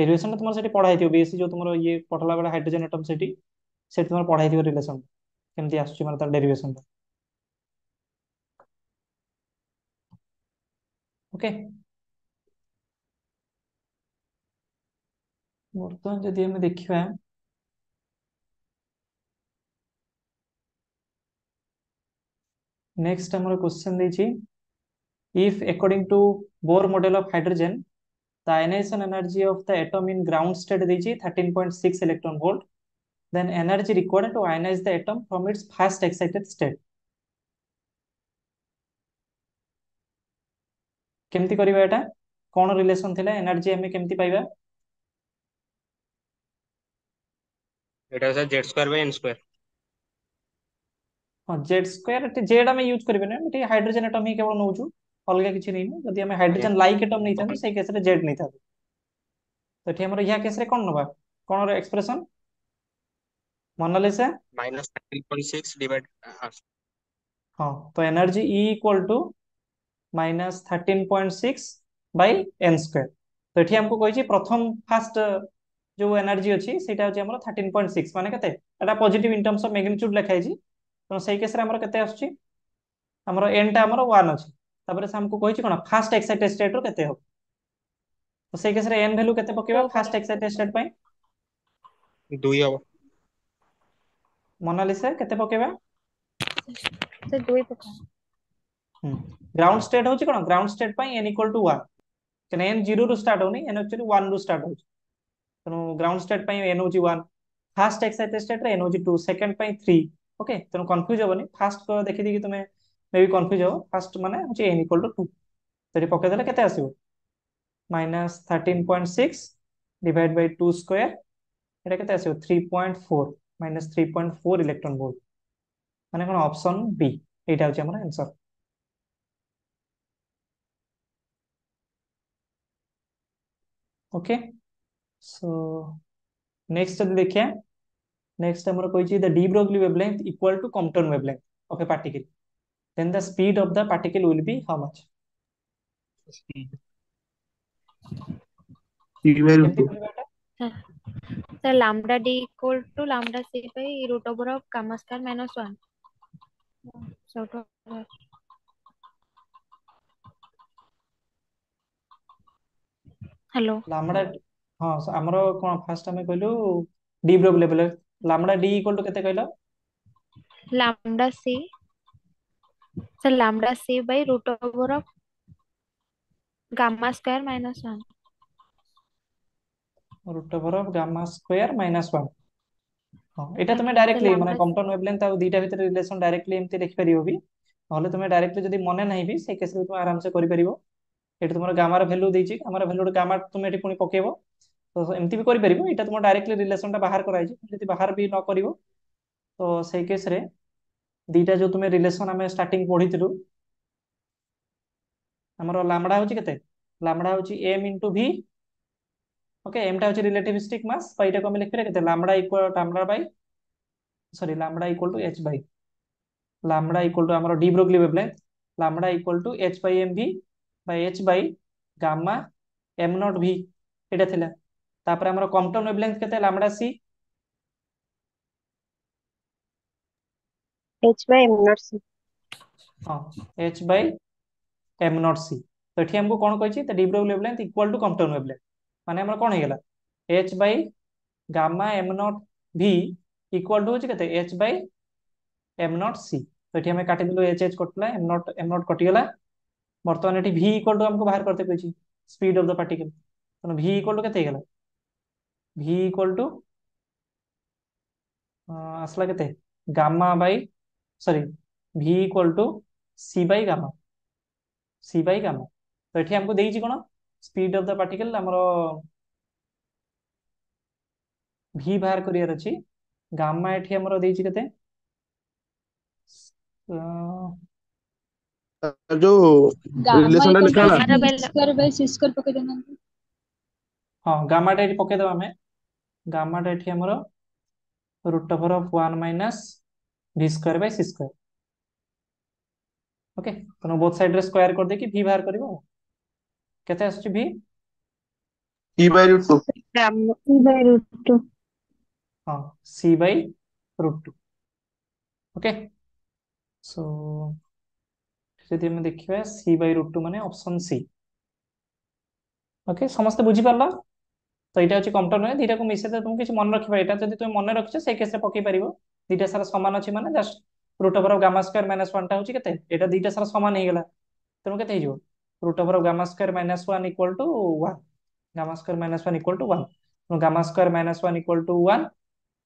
ଡେରିଭେସନଟା ତୁମର ସେଠି ପଢା ହେଇଥିବ ବିଏସସି ଯୋଉ ତୁମର ଇଏ ପଢିଲା ବେଳେ ହାଇଡ୍ରୋଜେନ ଆଟମ୍ ସେଠି ସେଠି ତୁମର ପଢା ହେଇଥିବ ରିଲେସନ କେମିତି ଆସୁଛି ମାନେ ତାର ଡେରିଭେସନଟା ओके बर्तमान जदि देखा नेक्स्ट आम क्वेश्चन देखिए if according to Bohr model of hydrogen the ionisation energy of the atom in ground state देखिए thirteen point six electron volt then energy required to ionise the atom from its first excited state কেমতি করিবা এটা কোন relation থিলা energy আমি কেমতি পাইবা এটা sir Z square by N square হ্যাঁ জেড স্কয়ার এটা জেড আমি ইউজ করিবে না এটা হাইড্রোজেন এটম হি কেবল নউচু অলগা কিছু নেই যদি আমি হাইড্রোজেন লাইক এটম নেইতাম সেই কেসরে জেড নেইতাম তো এটি আমার ইয়া কেসরে কোন নবা কোন এক্সপ্রেশন মোনালিসা -13.6 ডিভাইড হ্যাঁ তো energy E equal to minus thirteen point six by N square ତ ଏଠି ଆମକୁ କହିଛି ପ୍ରଥମ ଫାଷ୍ଟ ଯୋଉ ଏନର୍ଜି ଅଛି ସେଇଟା ହେଉଛି ଆମର ଥାର୍ଟିନ୍ ପଏଣ୍ଟ ସିକ୍ସ ମାନେ କେତେ ଏଟା positive in terms of magnitude ଲେଖା ହେଇଛି ତେଣୁ ସେଇ କେସରେ ଆମର କେତେ ଆସୁଛି ଆମର ଏନ୍ଟା ଆମର ୱାନ୍ ଅଛି ତାପରେ ସେ ଆମକୁ କହିଛି କ'ଣ ଫାଷ୍ଟ ଏକ୍ସାଇଟେଡ୍ ଷ୍ଟେଟ୍ରୁ କେତେ ହେବ ତ ସେଇ କେସରେ ଏନ୍ ଭ୍ୟାଲୁ କେତେ ପକେଇବା ଫାଷ୍ଟ ଏକ୍ସାଇଟେଡ୍ ଷ୍ଟେଟ୍ ପାଇଁ ଦୁଇ ହେବ ମୋନାଲିସା କେତେ ପକେଇବା ସେ ଦୁଇ ପକେଇବା ଗ୍ରାଉଣ୍ଡ ଷ୍ଟେଟ୍ ହଉଛି କ'ଣ ଗ୍ରାଉଣ୍ଡ ଷ୍ଟେଟ୍ ପାଇଁ ଏନ୍ ଇକ୍ୱାଲ ଟୁ ୱାନ୍ କାହିଁକିନା ଏନ୍ ଜିରୋରୁ ଷ୍ଟାର୍ଟ ହଉନି ଏନ୍ ଆକ୍ଚୁଆଲି ୱାନ୍ରୁ ଷ୍ଟାର୍ଟ ହଉଛି ତେଣୁ ଗ୍ରାଉଣ୍ଡ ଷ୍ଟେଟ୍ ପାଇଁ ଏନ୍ ହଉଛି ୱାନ୍ ফার্স্ট এক্সাইটেড স্টেটরে এন হচ্ছে টু সেকেন্ড পাই থ্রি ওকে তেমন কনফ্ୟୁজ হবনি ফার্স্ট দেখি দেখি তুমি মেবি কনফ্ୟୁজ হব ফার্স্ট মানে হচ্ছে এন ইকুয়াল টু টু সেটি পকাই দেলে কেতে আসবে minus thirteen point six divide by two square এটা কেতে আসবে three point four minus three point four electron volt মানে কোন অপশন বি এইটা হচ্ছে আমার আনসার ओके सो नेक्स्ट ଯଦି ଦେଖିବା ନେକ୍ସଟ ଆମର କହିଛି the de Broglie wavelength equal to Compton wavelength of a particle then the speed of the particle will be how much speed sir lambda d equal to lambda c by root over of gamma square minus 1 so to hello lambda ହଁ ସ- ଆମର କଣ first ଆମେ କହିଲୁ D ବ୍ରୋଗ ଲେବଲ lambda D equal to କେତେ କହିଲ lambda c so lambda c by root over of gamma square minus 1 root over gamma square minus one ହଁ ଏଇଟା ତୁମେ ଆଜ୍ଞା ତ ଡାଇରେକ୍ଟଲି ମାନେ lambda କମ୍ପଟନ ୱେଭଲେନ୍ଥ ଆଉ ଦୁଇଟା ଭିତରେ ରିଲେସନ ଡାଇରେକ୍ଟଲି ଏମିତି ଦେଖିପାରିବ ବି ନହେଲେ ତୁମେ ଡାଇରେକ୍ଟଲି ଯଦି ମନେ ନାହିଁ ବି ସେଇ କେସରେ ବି ତୁମେ ଆରାମସେ କରିପାରିବ ଏଠି ତୁମର ଗାମାର ଭ୍ୟାଲ୍ୟୁ ଦେଇଛି ଗାମାର ଭ୍ୟାଲ୍ୟୁ ଗୋଟେ ଗାମାର ତୁମେ ଏଠି ପୁଣି ପକେଇବ ତ ଏମିତି ବି କରିପାରିବ ଏଇଟା ତୁମ ଡାଇରେକ୍ଟଲି ରିଲେସନଟା ବାହାର କରାଯାଇଛି ଯଦି ବାହାର ବି ନ କରିବ ତ ସେଇ କେସ୍ରେ ଦୁଇଟା ଯେଉଁ ତୁମେ ରିଲେସନ୍ ଆମେ ଷ୍ଟାର୍ଟିଂ ପଢ଼ିଥିଲୁ ଆମର ଲାମଡ଼ା ହେଉଛି କେତେ ଲାମଡ଼ା ହେଉଛି ଏମ୍ ଇଣ୍ଟୁ ଭି ওকে এমটা হচ্ছে রিলেটিভিস্টিক মাস বা এটাকে আমি লিখে রেখে lambda equal lambda by sorry lambda equal to H by lambda equal to আমার de Broglie wavelength lambda equal to H by M V বা H by gamma M naught V ଏଇଟା ଥିଲା ତାପରେ ଆମର କମ୍ପଟନ୍ ୱେଭଲେନ୍ଥ କେତେ lambda C H by M naught C ହଁ H by M naught C ତ ଏଠି ଆମକୁ କ'ଣ କହିଛି ତ de Broglie wavelength equal to Compton wavelength ମାନେ ଆମର କ'ଣ ହେଇଗଲା H by gamma M naught V equal to হচ্ছে কেতে H by M naught C তো এটি আমি কাটি দিলু এইচ এইচ কটলা এম নট এম নট কটিগলা বর্তমানে এটি ভি ইকুয়াল টু আমাকে বাহার করতে পেয়েছি স্পিড অফ দ্য পার্টিকেল তাহলে ভি ইকুয়াল টু কেতে গেল ভি ইকুয়াল টু আসলা কেতে gamma by sorry V equal to C by gamma C by gamma তো এটি আমাকে দিয়েছি কোন স্পিড অফ দ্য পার্টিকেল আমার ভি বাহার করিয়ার আছে গামা এটি আমার দিয়েছি কেতে जो रिलेशन टा लिखा ना स्क्वायर बाय सी स्क्वायर पके देना हां गामा टा पके देबा हमें गामा टा एठी हमरो root of of 1 minus v square by c square okay तो नो बोथ साइड रे स्क्वायर कर दे कि v बाहर करबो केते आसु v e by root 2 e by root 2 e हाँ C by root 2 okay so जी देखा सी बै रुट टू मान अपसन सी ओके समस्त बुझीपार तो यहाँ अच्छे कंटर नुए दुटा को मिसाई तुम किसी मन रखा यहाँ जब तुम मन रखी से केस पक दुटा सारा सामान अच्छे मैंने just root over of gamma square minus वाटा होते दुटा सारा सामान होगा तेनालीरु के root of gamma square minus one equal to वा gamma square minus one equal to one तेणु gamma square minus one equal to वा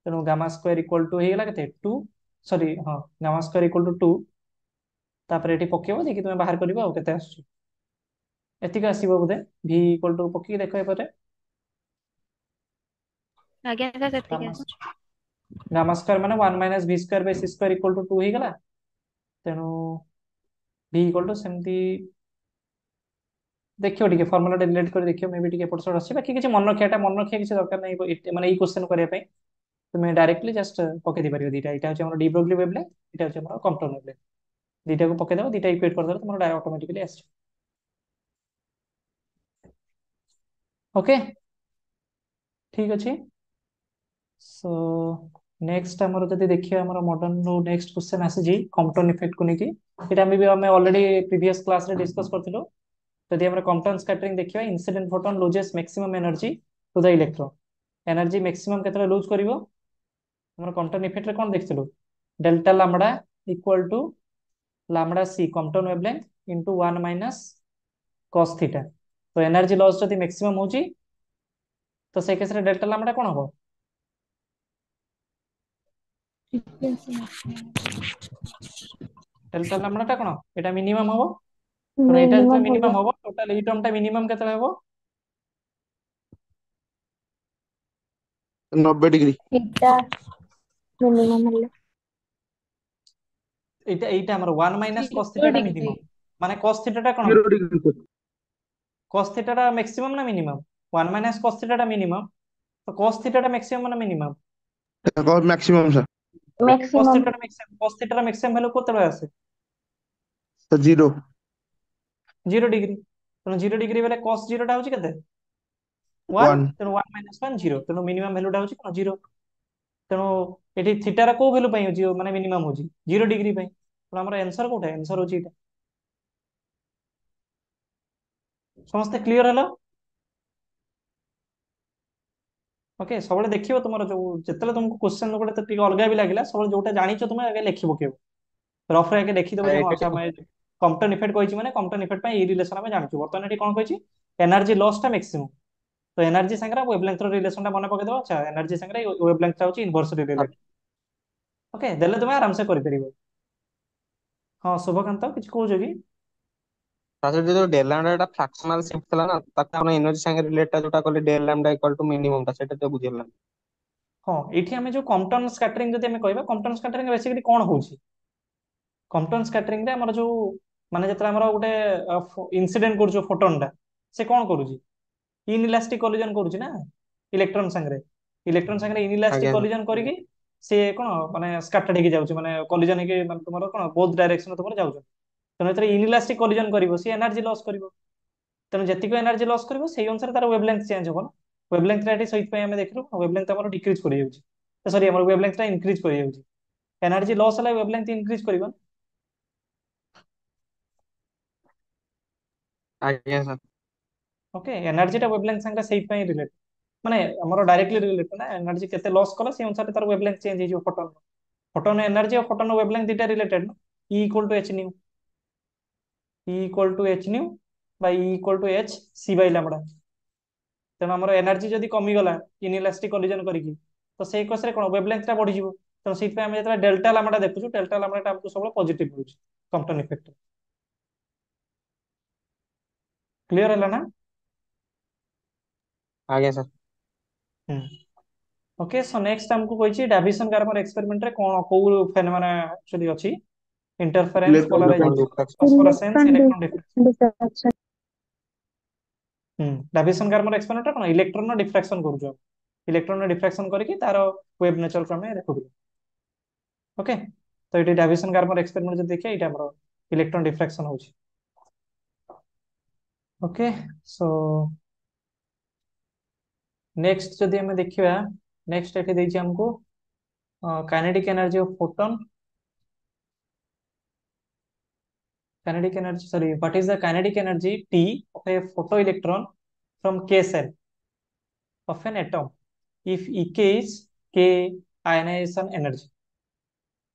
तेणु गामा स्क्वयर इक्वाल टू होगा टू सरी हाँ gamma square equal to two ତାପରେ ଏଠି ପକେଇବ ଯାଇକି ତୁମେ ବାହାର କରିବ ଆଉ କେତେ ଆସୁଛି ଏତିକି ଆସିବ ବୋଧେ ଭି ଇକ୍ୱାଲ ଟୁ ପକେଇକି ଦେଖ ଏପରେ ଆଜ୍ଞା ସାର୍ ମାନେ one minus V square by C square equal to 2 ହେଇଗଲା ତେଣୁ ଭି ଇକ୍ୱାଲ ଟୁ ସେମିତି ଦେଖିବ ଟିକେ ଫର୍ମୁଲାଟା ଡିଲେଟ୍ କରି ଦେଖିବ ମେ ଟିକେ ଏପଟ ସେପଟ ଅଛି ବାକି କିଛି ମନେ ରଖିବାଟା ମନେ ରଖିବା କିଛି ଦରକାର ନାହିଁ ମାନେ ଏଇ କ୍ୱେଶ୍ଚନ୍ କରିବା ପାଇଁ ତୁମେ ଡାଇରେକ୍ଟଲି জাস্ট পকাই দিয়ে ଦୁଇଟା ଏଇଟା ହେଉଛି ଆମର আমার ডিব্রোগলি ଏଇଟା ହେଉଛି ଆମର আমার কম্পটন দুইটাকে পকে ଦେବ দুইটা ইকুয়েট କରିଦେବ তোমার ডাইরেক্ট অটোমেটিক্যালি আসছে ওকে ঠিক আছে সো নেক্সট আমার যদি দেখি আমার মডার্ন রু নেক্সট क्वेश्चन আসিছি কম্পটন ইফেক্ট কো নেকি এটা আমি আমি অলরেডি প্রিভিয়াস ক্লাস রে ডিসকাস করছিল যদি আমরা কম্পটন স্ক্যাটারিং দেখিবা incident photon loses maximum energy to the electron energy maximum কত লুজ করিব আমরা কম্পটন ইফেক্ট রে কোন দেখছিল delta lambda equal to lambda c Compton wavelength into 1 minus cos theta. तो एनर्जी लॉस जदि मैक्सिमम होची तो से केस रे डेल्टा लैम्डा कोन हो डेल्टा लैम्डाटा कोन एटा मिनिमम हो तो एटा तो मिनिमम हो टोटल ई टर्मटा मिनिमम केते हो 90 डिग्री थीटा मिनिमम हले এটা এইটা আমার 1 মাইনাস cos থিটা না মিনিমাম মানে cos থিটাটা কোন cos থিটাটা ম্যাক্সিমাম না মিনিমাম 1 মাইনাস cos থিটাটা মিনিমাম তো cos থিটাটা ম্যাক্সিমাম না minimum maximum sir maximum cos থিটাটা ম্যাক্সিমাম cos থিটাটা ম্যাক্সিমাম ভ্যালু কত আছে স্যার 0 0 ডিগ্রি তো 0 ডিগ্রি বেলে cos 0 টা হচ্ছে কত 1 তো 1 মাইনাস 1 0 তো মিনিমাম ভ্যালুটা হচ্ছে কোন 0 তো এটি থিটার কো ভ্যালু পাই মানে হচ্ছে মানে মিনিমাম হচ্ছে 0 ডিগ্রি পাই ତେଣୁ ଆମର ଆନ୍ସର କୋଉଟା ଆନ୍ସର ହଉଛି ଏଇଟା ସମସ୍ତେ କ୍ଲିଅର ହେଲା ଓକେ ସବୁବେଳେ ଦେଖିବ ତୁମର ଯୋଉ ଯେତେବେଳେ ତୁମକୁ କ୍ୱେଶ୍ଚନ ଗୋଟେ ଟିକେ ଅଲଗା ବି ଲାଗିଲା ସବୁବେଳେ ଯୋଉଟା ଜାଣିଛ ତୁମେ ଆଗେ ଲେଖି ପକେଇବ ରଫରେ ଆଗେ ଲେଖିଦେବ କମ୍ପଟନ ଇଫେକ୍ଟ କହିଛି ମାନେ କମ୍ପଟନ ଇଫେକ୍ଟ ପାଇଁ ଏଇ ରିଲେସନ ଆମେ ଜାଣିଛୁ ବର୍ତ୍ତମାନ ଏଠି କ'ଣ କହିଛି ଏନର୍ଜି ଲସ୍ଟା ମ୍ୟାକ୍ସିମମ୍ ତ ଏନର୍ଜି ସାଙ୍ଗରେ ୱେଭଲେନ୍ଥର ରିଲେସନଟା ମନେ ପକେଇଦେବ ଆଚ୍ଛା ଏନର୍ଜି ସାଙ୍ଗରେ ୱେଭଲେନ୍ଥଟା ହେଉଛି ଇନଭର୍ସ ରିଲେଟେଡ୍ ଓକେ ଦେଲେ ତୁମେ ଆରାମସେ କରିପାରିବ ହଁ ଶୁଭକାନ୍ତ କିଛି କହୁଛ କି ତା ସହିତ ଯୋଉ ଡେଲ୍ ଲ୍ୟାମ୍ବଡା ଟା ଫ୍ରାକ୍ସନାଲ ସିମ୍ପ ଥିଲା ନା ତାକୁ ଆମେ ଏନର୍ଜି ସାଙ୍ଗରେ ରିଲେଟ ଟା ଯୋଉଟା କଲେ delta lambda equal to minimum ଟା ସେଇଟା ତ ବୁଝି ହଁ ଏଠି ଆମେ ଯୋଉ କମ୍ପଟନ୍ ସ୍କାଟରିଂ ଯଦି ଆମେ କହିବା କମ୍ପଟନ୍ ସ୍କାଟରିଂ ବେସିକାଲି କଣ ହଉଛି କମ୍ପଟନ୍ ସ୍କାଟରିଂରେ ଆମର ଯୋଉ ମାନେ ଯେତେବେଳେ ଆମର ଗୋଟେ ଇନସିଡେଣ୍ଟ କରୁଛୁ ଫୋଟନଟା ସେ କଣ କରୁଛି ଇନଇଲାଷ୍ଟିକ କଲିଜନ୍ କରୁଛି ନା ଇଲେକ୍ଟ୍ରନ ସାଙ୍ଗରେ ଇଲେକ୍ଟ୍ରନ ସାଙ୍ଗରେ ଇନଇଲାଷ୍ଟିକ କଲିଜନ୍ କରିକି ସିଏ କଣ ମାନେ ସ୍କାଟର୍ଡ ହେଇକି ଯାଉଛି ମାନେ କଲିଜନ ହେଇକି ମାନେ ତୁମର କଣ ବହୁତ ଡାଇରେକ୍ସନ ତୁମର ଯାଉଛନ୍ତି ତେଣୁ ଏଥିରେ ଇନିଲାଷ୍ଟିକ କଲିଜନ କରିବ ସିଏ ଏନର୍ଜି ଲସ୍ କରିବ ତେଣୁ ଯେତିକି ଏନର୍ଜି ଲସ୍ କରିବ ସେଇ ଅନୁସାରେ ତାର ୱେବଲେନ୍ଥ ଚେଞ୍ଜ ହବ ନା ୱେବଲେନ୍ଥ ଟା ଏଠି ସେଇଥିପାଇଁ ଆମେ ଦେଖିଲୁ ୱେବଲେନ୍ଥ ଆମର ଡିକ୍ରିଜ କରିଯାଉଛି ସରି ଆମର ୱେବଲେନ୍ଥ ଟା ଇନକ୍ରିଜ କରିଯାଉଛି ଏନର୍ଜି ଲସ୍ ହେଲେ ୱେବଲେନ୍ଥ ଇନକ୍ରିଜ କରିବ ନା ଆଜ୍ଞା ସାର୍ ଓକେ ଏନର୍ଜିଟା ୱେବଲେନ୍ଥ ସାଙ୍ଗରେ ସେଇଥିପାଇଁ ରିଲେଟେଡ୍ ମାନେ মানে ଆମର ଡାଇରେକ୍ଟଲି ରିଲେଟେଡ୍ ନା ଏନର୍ଜି କେତେ ଲସ୍ କଲା ସେଇ ଅନୁସାରେ ତାର ୱେଭଲେନ୍ଥ ଚେଞ୍ଜ ହେଇଯିବ ଫୋଟନ ଫୋଟନ ଏନର୍ଜି ଆଉ ଫୋଟନ ୱେଭଲେନ୍ଥ ଦିଟା ରିଲେଟେଡ୍ ନା E equal to h nu E equal to h nu বা E equal to h c by lambda তেমন আমার এনার্জি যদি কমিগলা ইনইলাস্টিক কলিজন করিকি তো সেই কেসরে কোন ওয়েভলেন্থটা বড়ি যাব তেমন সেইপাই আমি যেতলা ডেল্টা ল্যামডা দেখুছু ডেল্টা ল্যামডাটা আমাকে সবল পজিটিভ হচ্ছে কম্পটন ইফেক্ট ক্লিয়ার হলা না আজ্ঞা স্যার ଓକେ ସୋ ନେକ୍ସଟ ଆମକୁ କହିଛି ଡାଭିସନ୍ ଗାର୍ମର ଏକ୍ସପେରିମେଣ୍ଟରେ କ'ଣ କୋଉ ଫେନ୍ ମାନେ ଆକ୍ଚୁଆଲି ଅଛି ଇଣ୍ଟରଫରେନ୍ସ ଫସଫୋରସେନ୍ସ ଇଲେକ୍ଟ୍ରନ ଡିଫ୍ରାକ୍ସନ ହୁଁ ଡାଭିସନ୍ ଗାର୍ମର ଏକ୍ସପେରିମେଣ୍ଟରେ କ'ଣ ଇଲେକ୍ଟ୍ରନର ଡିଫ୍ରାକ୍ସନ କରୁଛୁ ଇଲେକ୍ଟ୍ରନର ଡିଫ୍ରାକ୍ସନ କରିକି ତାର ୱେବ୍ ନେଚର କ୍ରମେ ଦେଖୁଥିଲୁ ଓକେ ତ ଏଠି ଡାଭିସନ୍ ଗାର୍ମର ଏକ୍ସପେରିମେଣ୍ଟ ଯଦି ଦେଖିବା ଏଇଟା ଆମର ଇଲେକ୍ଟ୍ରନ ଡିଫ୍ରାକ୍ସନ ହେଉଛି ଓକେ ସୋ नेक्स्ट जदि आम देखा नेक्स्ट ये देखो kinetic energy of photon kinetic energy sorry what is the kinetic energy T of a photo electron from K shell of an atom if E K is K ionization energy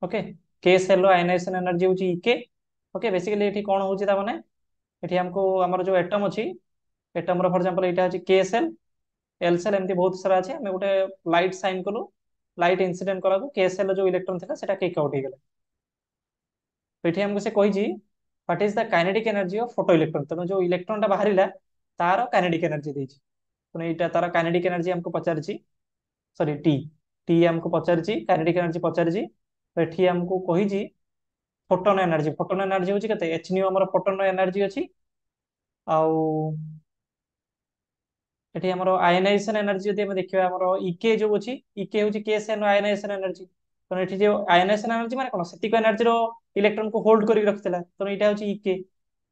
okay K shell ionization energy हूँ E K okay basically ये कौन होता मैंने ये हमको आम जो atom अच्छी एटम्र फर एग्जांपल यहाँ हूँ के सेल ଏଲସେଲ ଏମିତି ବହୁତ ସାରା ଅଛି ଆମେ ଗୋଟେ ଲାଇଟ୍ ସାଇନ୍ କଲୁ ଲାଇଟ୍ ଇନସିଡେଣ୍ଟ କଲାକୁ କେଏସଏଲ ର ଯୋଉ ଇଲେକ୍ଟ୍ରନ୍ ଥିଲା ସେଟା କିକ୍ ଆଉଟ୍ ହେଇଗଲା ତ ଏଠି ଆମକୁ ସେ କହିଛି what is the kinetic energy of photo electron ତେଣୁ ଯୋଉ ଇଲେକ୍ଟ୍ରନଟା ବାହାରିଲା ତାର କାଇନେଟିକ୍ ଏନର୍ଜି ଦେଇଛି ତେଣୁ ଏଇଟା ତାର କାଇନେଟିକ୍ ଏନର୍ଜି ଆମକୁ ପଚାରିଛି ସରି ଟି ଟି ଆମକୁ ପଚାରିଛି କାଇନେଟିକ୍ ଏନର୍ଜି ପଚାରିଛି ତ ଏଠି ଆମକୁ କହିଛି ଫୋଟନ ଏନର୍ଜି ଫୋଟନ ଏନର୍ଜି ହେଉଛି କେତେ ଏଚ୍ ନିଉ ଆମର ଫୋଟନର ଏନର୍ଜି ଅଛି ଆଉ ଏଠି ଆମର ଆୟନାଇଜେସନ ଏନର୍ଜି ଯଦି ଆମେ ଦେଖିବା ଆମର ଇକେ ଯୋଉ ଅଛି ଇକେ ହଉଛି କେସ୍ ଏନ୍ ଆୟନାଇଜେସନ ଏନର୍ଜି ତେଣୁ ଏଠି ଯୋଉ ଆୟନାଇଜେସନ ଏନର୍ଜି ମାନେ କଣ ସେତିକି ଏନର୍ଜିର ଇଲେକ୍ଟ୍ରନକୁ ହୋଲ୍ଡ କରିକି ରଖିଥିଲା ତେଣୁ ଏଇଟା ହଉଛି ଇକେ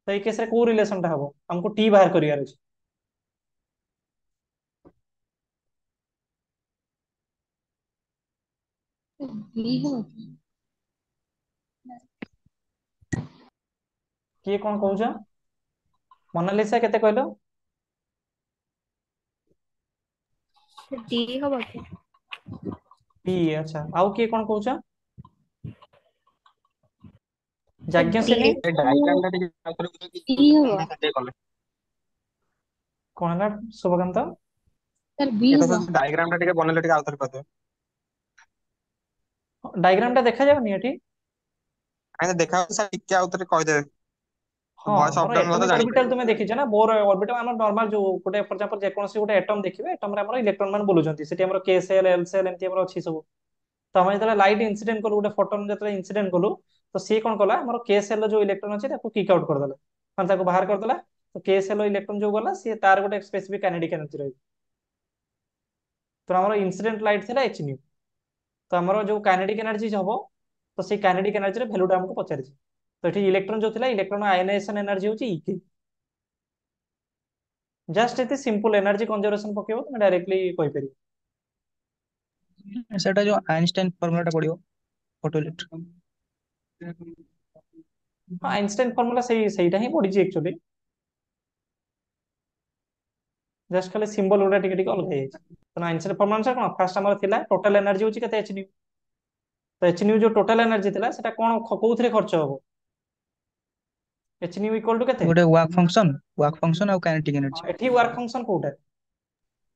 ତ ଏଇ କେସ୍ରେ କୋଉ ରିଲେସନଟା ହବ ଆମକୁ ଟି ବାହାର କରିବାର ଅଛି କିଏ କଣ କହୁଛ ମୋନାଲିସା କେତେ କହିଲ D ହବ କି P ଆଚ୍ଛା ଆଉ କିଏ କ'ଣ କହୁଛ ଯାଜ୍ଞସେନୀ ଡାଇଗ୍ରାମଟା ଟିକେ ଆଉ ଥରେ ବୁଝି D ହବ କ'ଣ ହେଲା ଶୁଭକାନ୍ତ ସାର୍ B ହବ ଡାଇଗ୍ରାମଟା ଟିକେ ବନେଇଲେ ଟିକେ ଆଉ ଥରେ କରିଦେବେ ଡାଇଗ୍ରାମଟା ଦେଖା ଯାଉନି ଏଠି ଆଜ୍ଞା ଦେଖା ସାର୍ ଟିକେ ଆଉ ଥରେ କହିଦେବେ ଭଏସ୍ ଅପ୍ ଡାଉନ୍ କଥା ଜାଣି ଅର୍ବିଟାଲ ତୁମେ ଦେଖିଛ ନା ବୋର ଅର୍ବିଟାଲ ଆମର ନର୍ମାଲ ଯୋଉ ଗୋଟେ ଫର ଏକ୍ସାମ୍ପଲ ଯେକୌଣସି ଗୋଟେ ଆଟମ୍ ଦେଖିବେ ଆଟମ୍ରେ ଆମର ଇଲେକ୍ଟ୍ରନ୍ ମାନେ ବୁଲୁଛନ୍ତି ସେଠି ଆମର କେ ସେଲ୍ ଏଲ୍ ସେଲ୍ ଏମିତି ଆମର ଅଛି ସବୁ ତ ଆମେ ଯେତେବେଳେ ଲାଇଟ୍ ଇନସିଡେଣ୍ଟ କଲୁ ଗୋଟେ ଫଟୋନ୍ ଯେତେବେଳେ ଇନସିଡେଣ୍ଟ କଲୁ ତ ସିଏ କ'ଣ କଲା ଆମର କେ ସେଲ୍ ର ଯୋଉ ଇଲେକ୍ଟ୍ରନ୍ ଅଛି ତାକୁ କିକ୍ ଆଉଟ୍ କରିଦେଲା ମାନେ ତାକୁ ବାହାର କରିଦେଲା ତ କେ ସେଲ୍ ର ଇଲେକ୍ଟ୍ରନ୍ ଯୋଉ ଗଲା ସିଏ ତାର ଗୋଟେ ସ୍ପେସିଫିକ୍ କାଇନେଟିକ୍ ଏନର୍ଜି ରହିବ ତ ଆମର ଇନସିଡେଣ୍ଟ ଲାଇଟ୍ ଥିଲା ଏଚ୍ ନ୍ୟୁ ତ ଆମର ଯୋଉ କାଇନେଟିକ୍ ଏନର୍ଜି ହବ ତ ସେଇ କାଇନେଟିକ୍ ଏନର୍ଜିର ଭ୍ୟାଲୁଟା ଆମକୁ ପଚାରିଛି তো ଏଠି ଇଲେକ୍ଟ୍ରନ ଯୋଉ ଥିଲା ଇଲେକ୍ଟ୍ରନ ଆୟନାଇଜେସନ ଏନର୍ଜି ହଉଛି ଇକେ ଜଷ୍ଟ ଏତେ ସିମ୍ପଲ ଏନର୍ଜି କଞ୍ଜରଭେସନ ପକେଇବ ତମେ ଡାଇରେକ୍ଟଲି କହିପାରିବ সেটা যে আইনস্টাইন ফর্মুলাটা পড়িও ফটো ইলেকট্রন আইনস্টাইন ফর্মুলা সেই সেইটা ହିଁ পড়িছি एक्चुअली জাস্ট খালি সিম্বল গুড়া টিকে টিকে অলগা হয়েছে তেমন আইনস্টাইন ফর্মুলা অনুসারে কোন ফার্স্ট আমার ଥିଲା টোটাল এনার্জি হচ্ছে কেতে এচ নিউ তো এচ নিউ যে টোটাল এনার্জি ଥିଲା সেটা কোন কোউথরে খরচ হবো ଏଚ୍ ନ୍ୟୁ ଇକ୍ୱାଲ ଟୁ କେତେ ଗୋଟେ ୱାର୍କ ଫଙ୍କସନ ୱାର୍କ ଫଙ୍କସନ ଆଉ କାଇନେଟିକ ଏନର୍ଜି ଏଠି ୱାର୍କ ଫଙ୍କସନ କୋଉଟା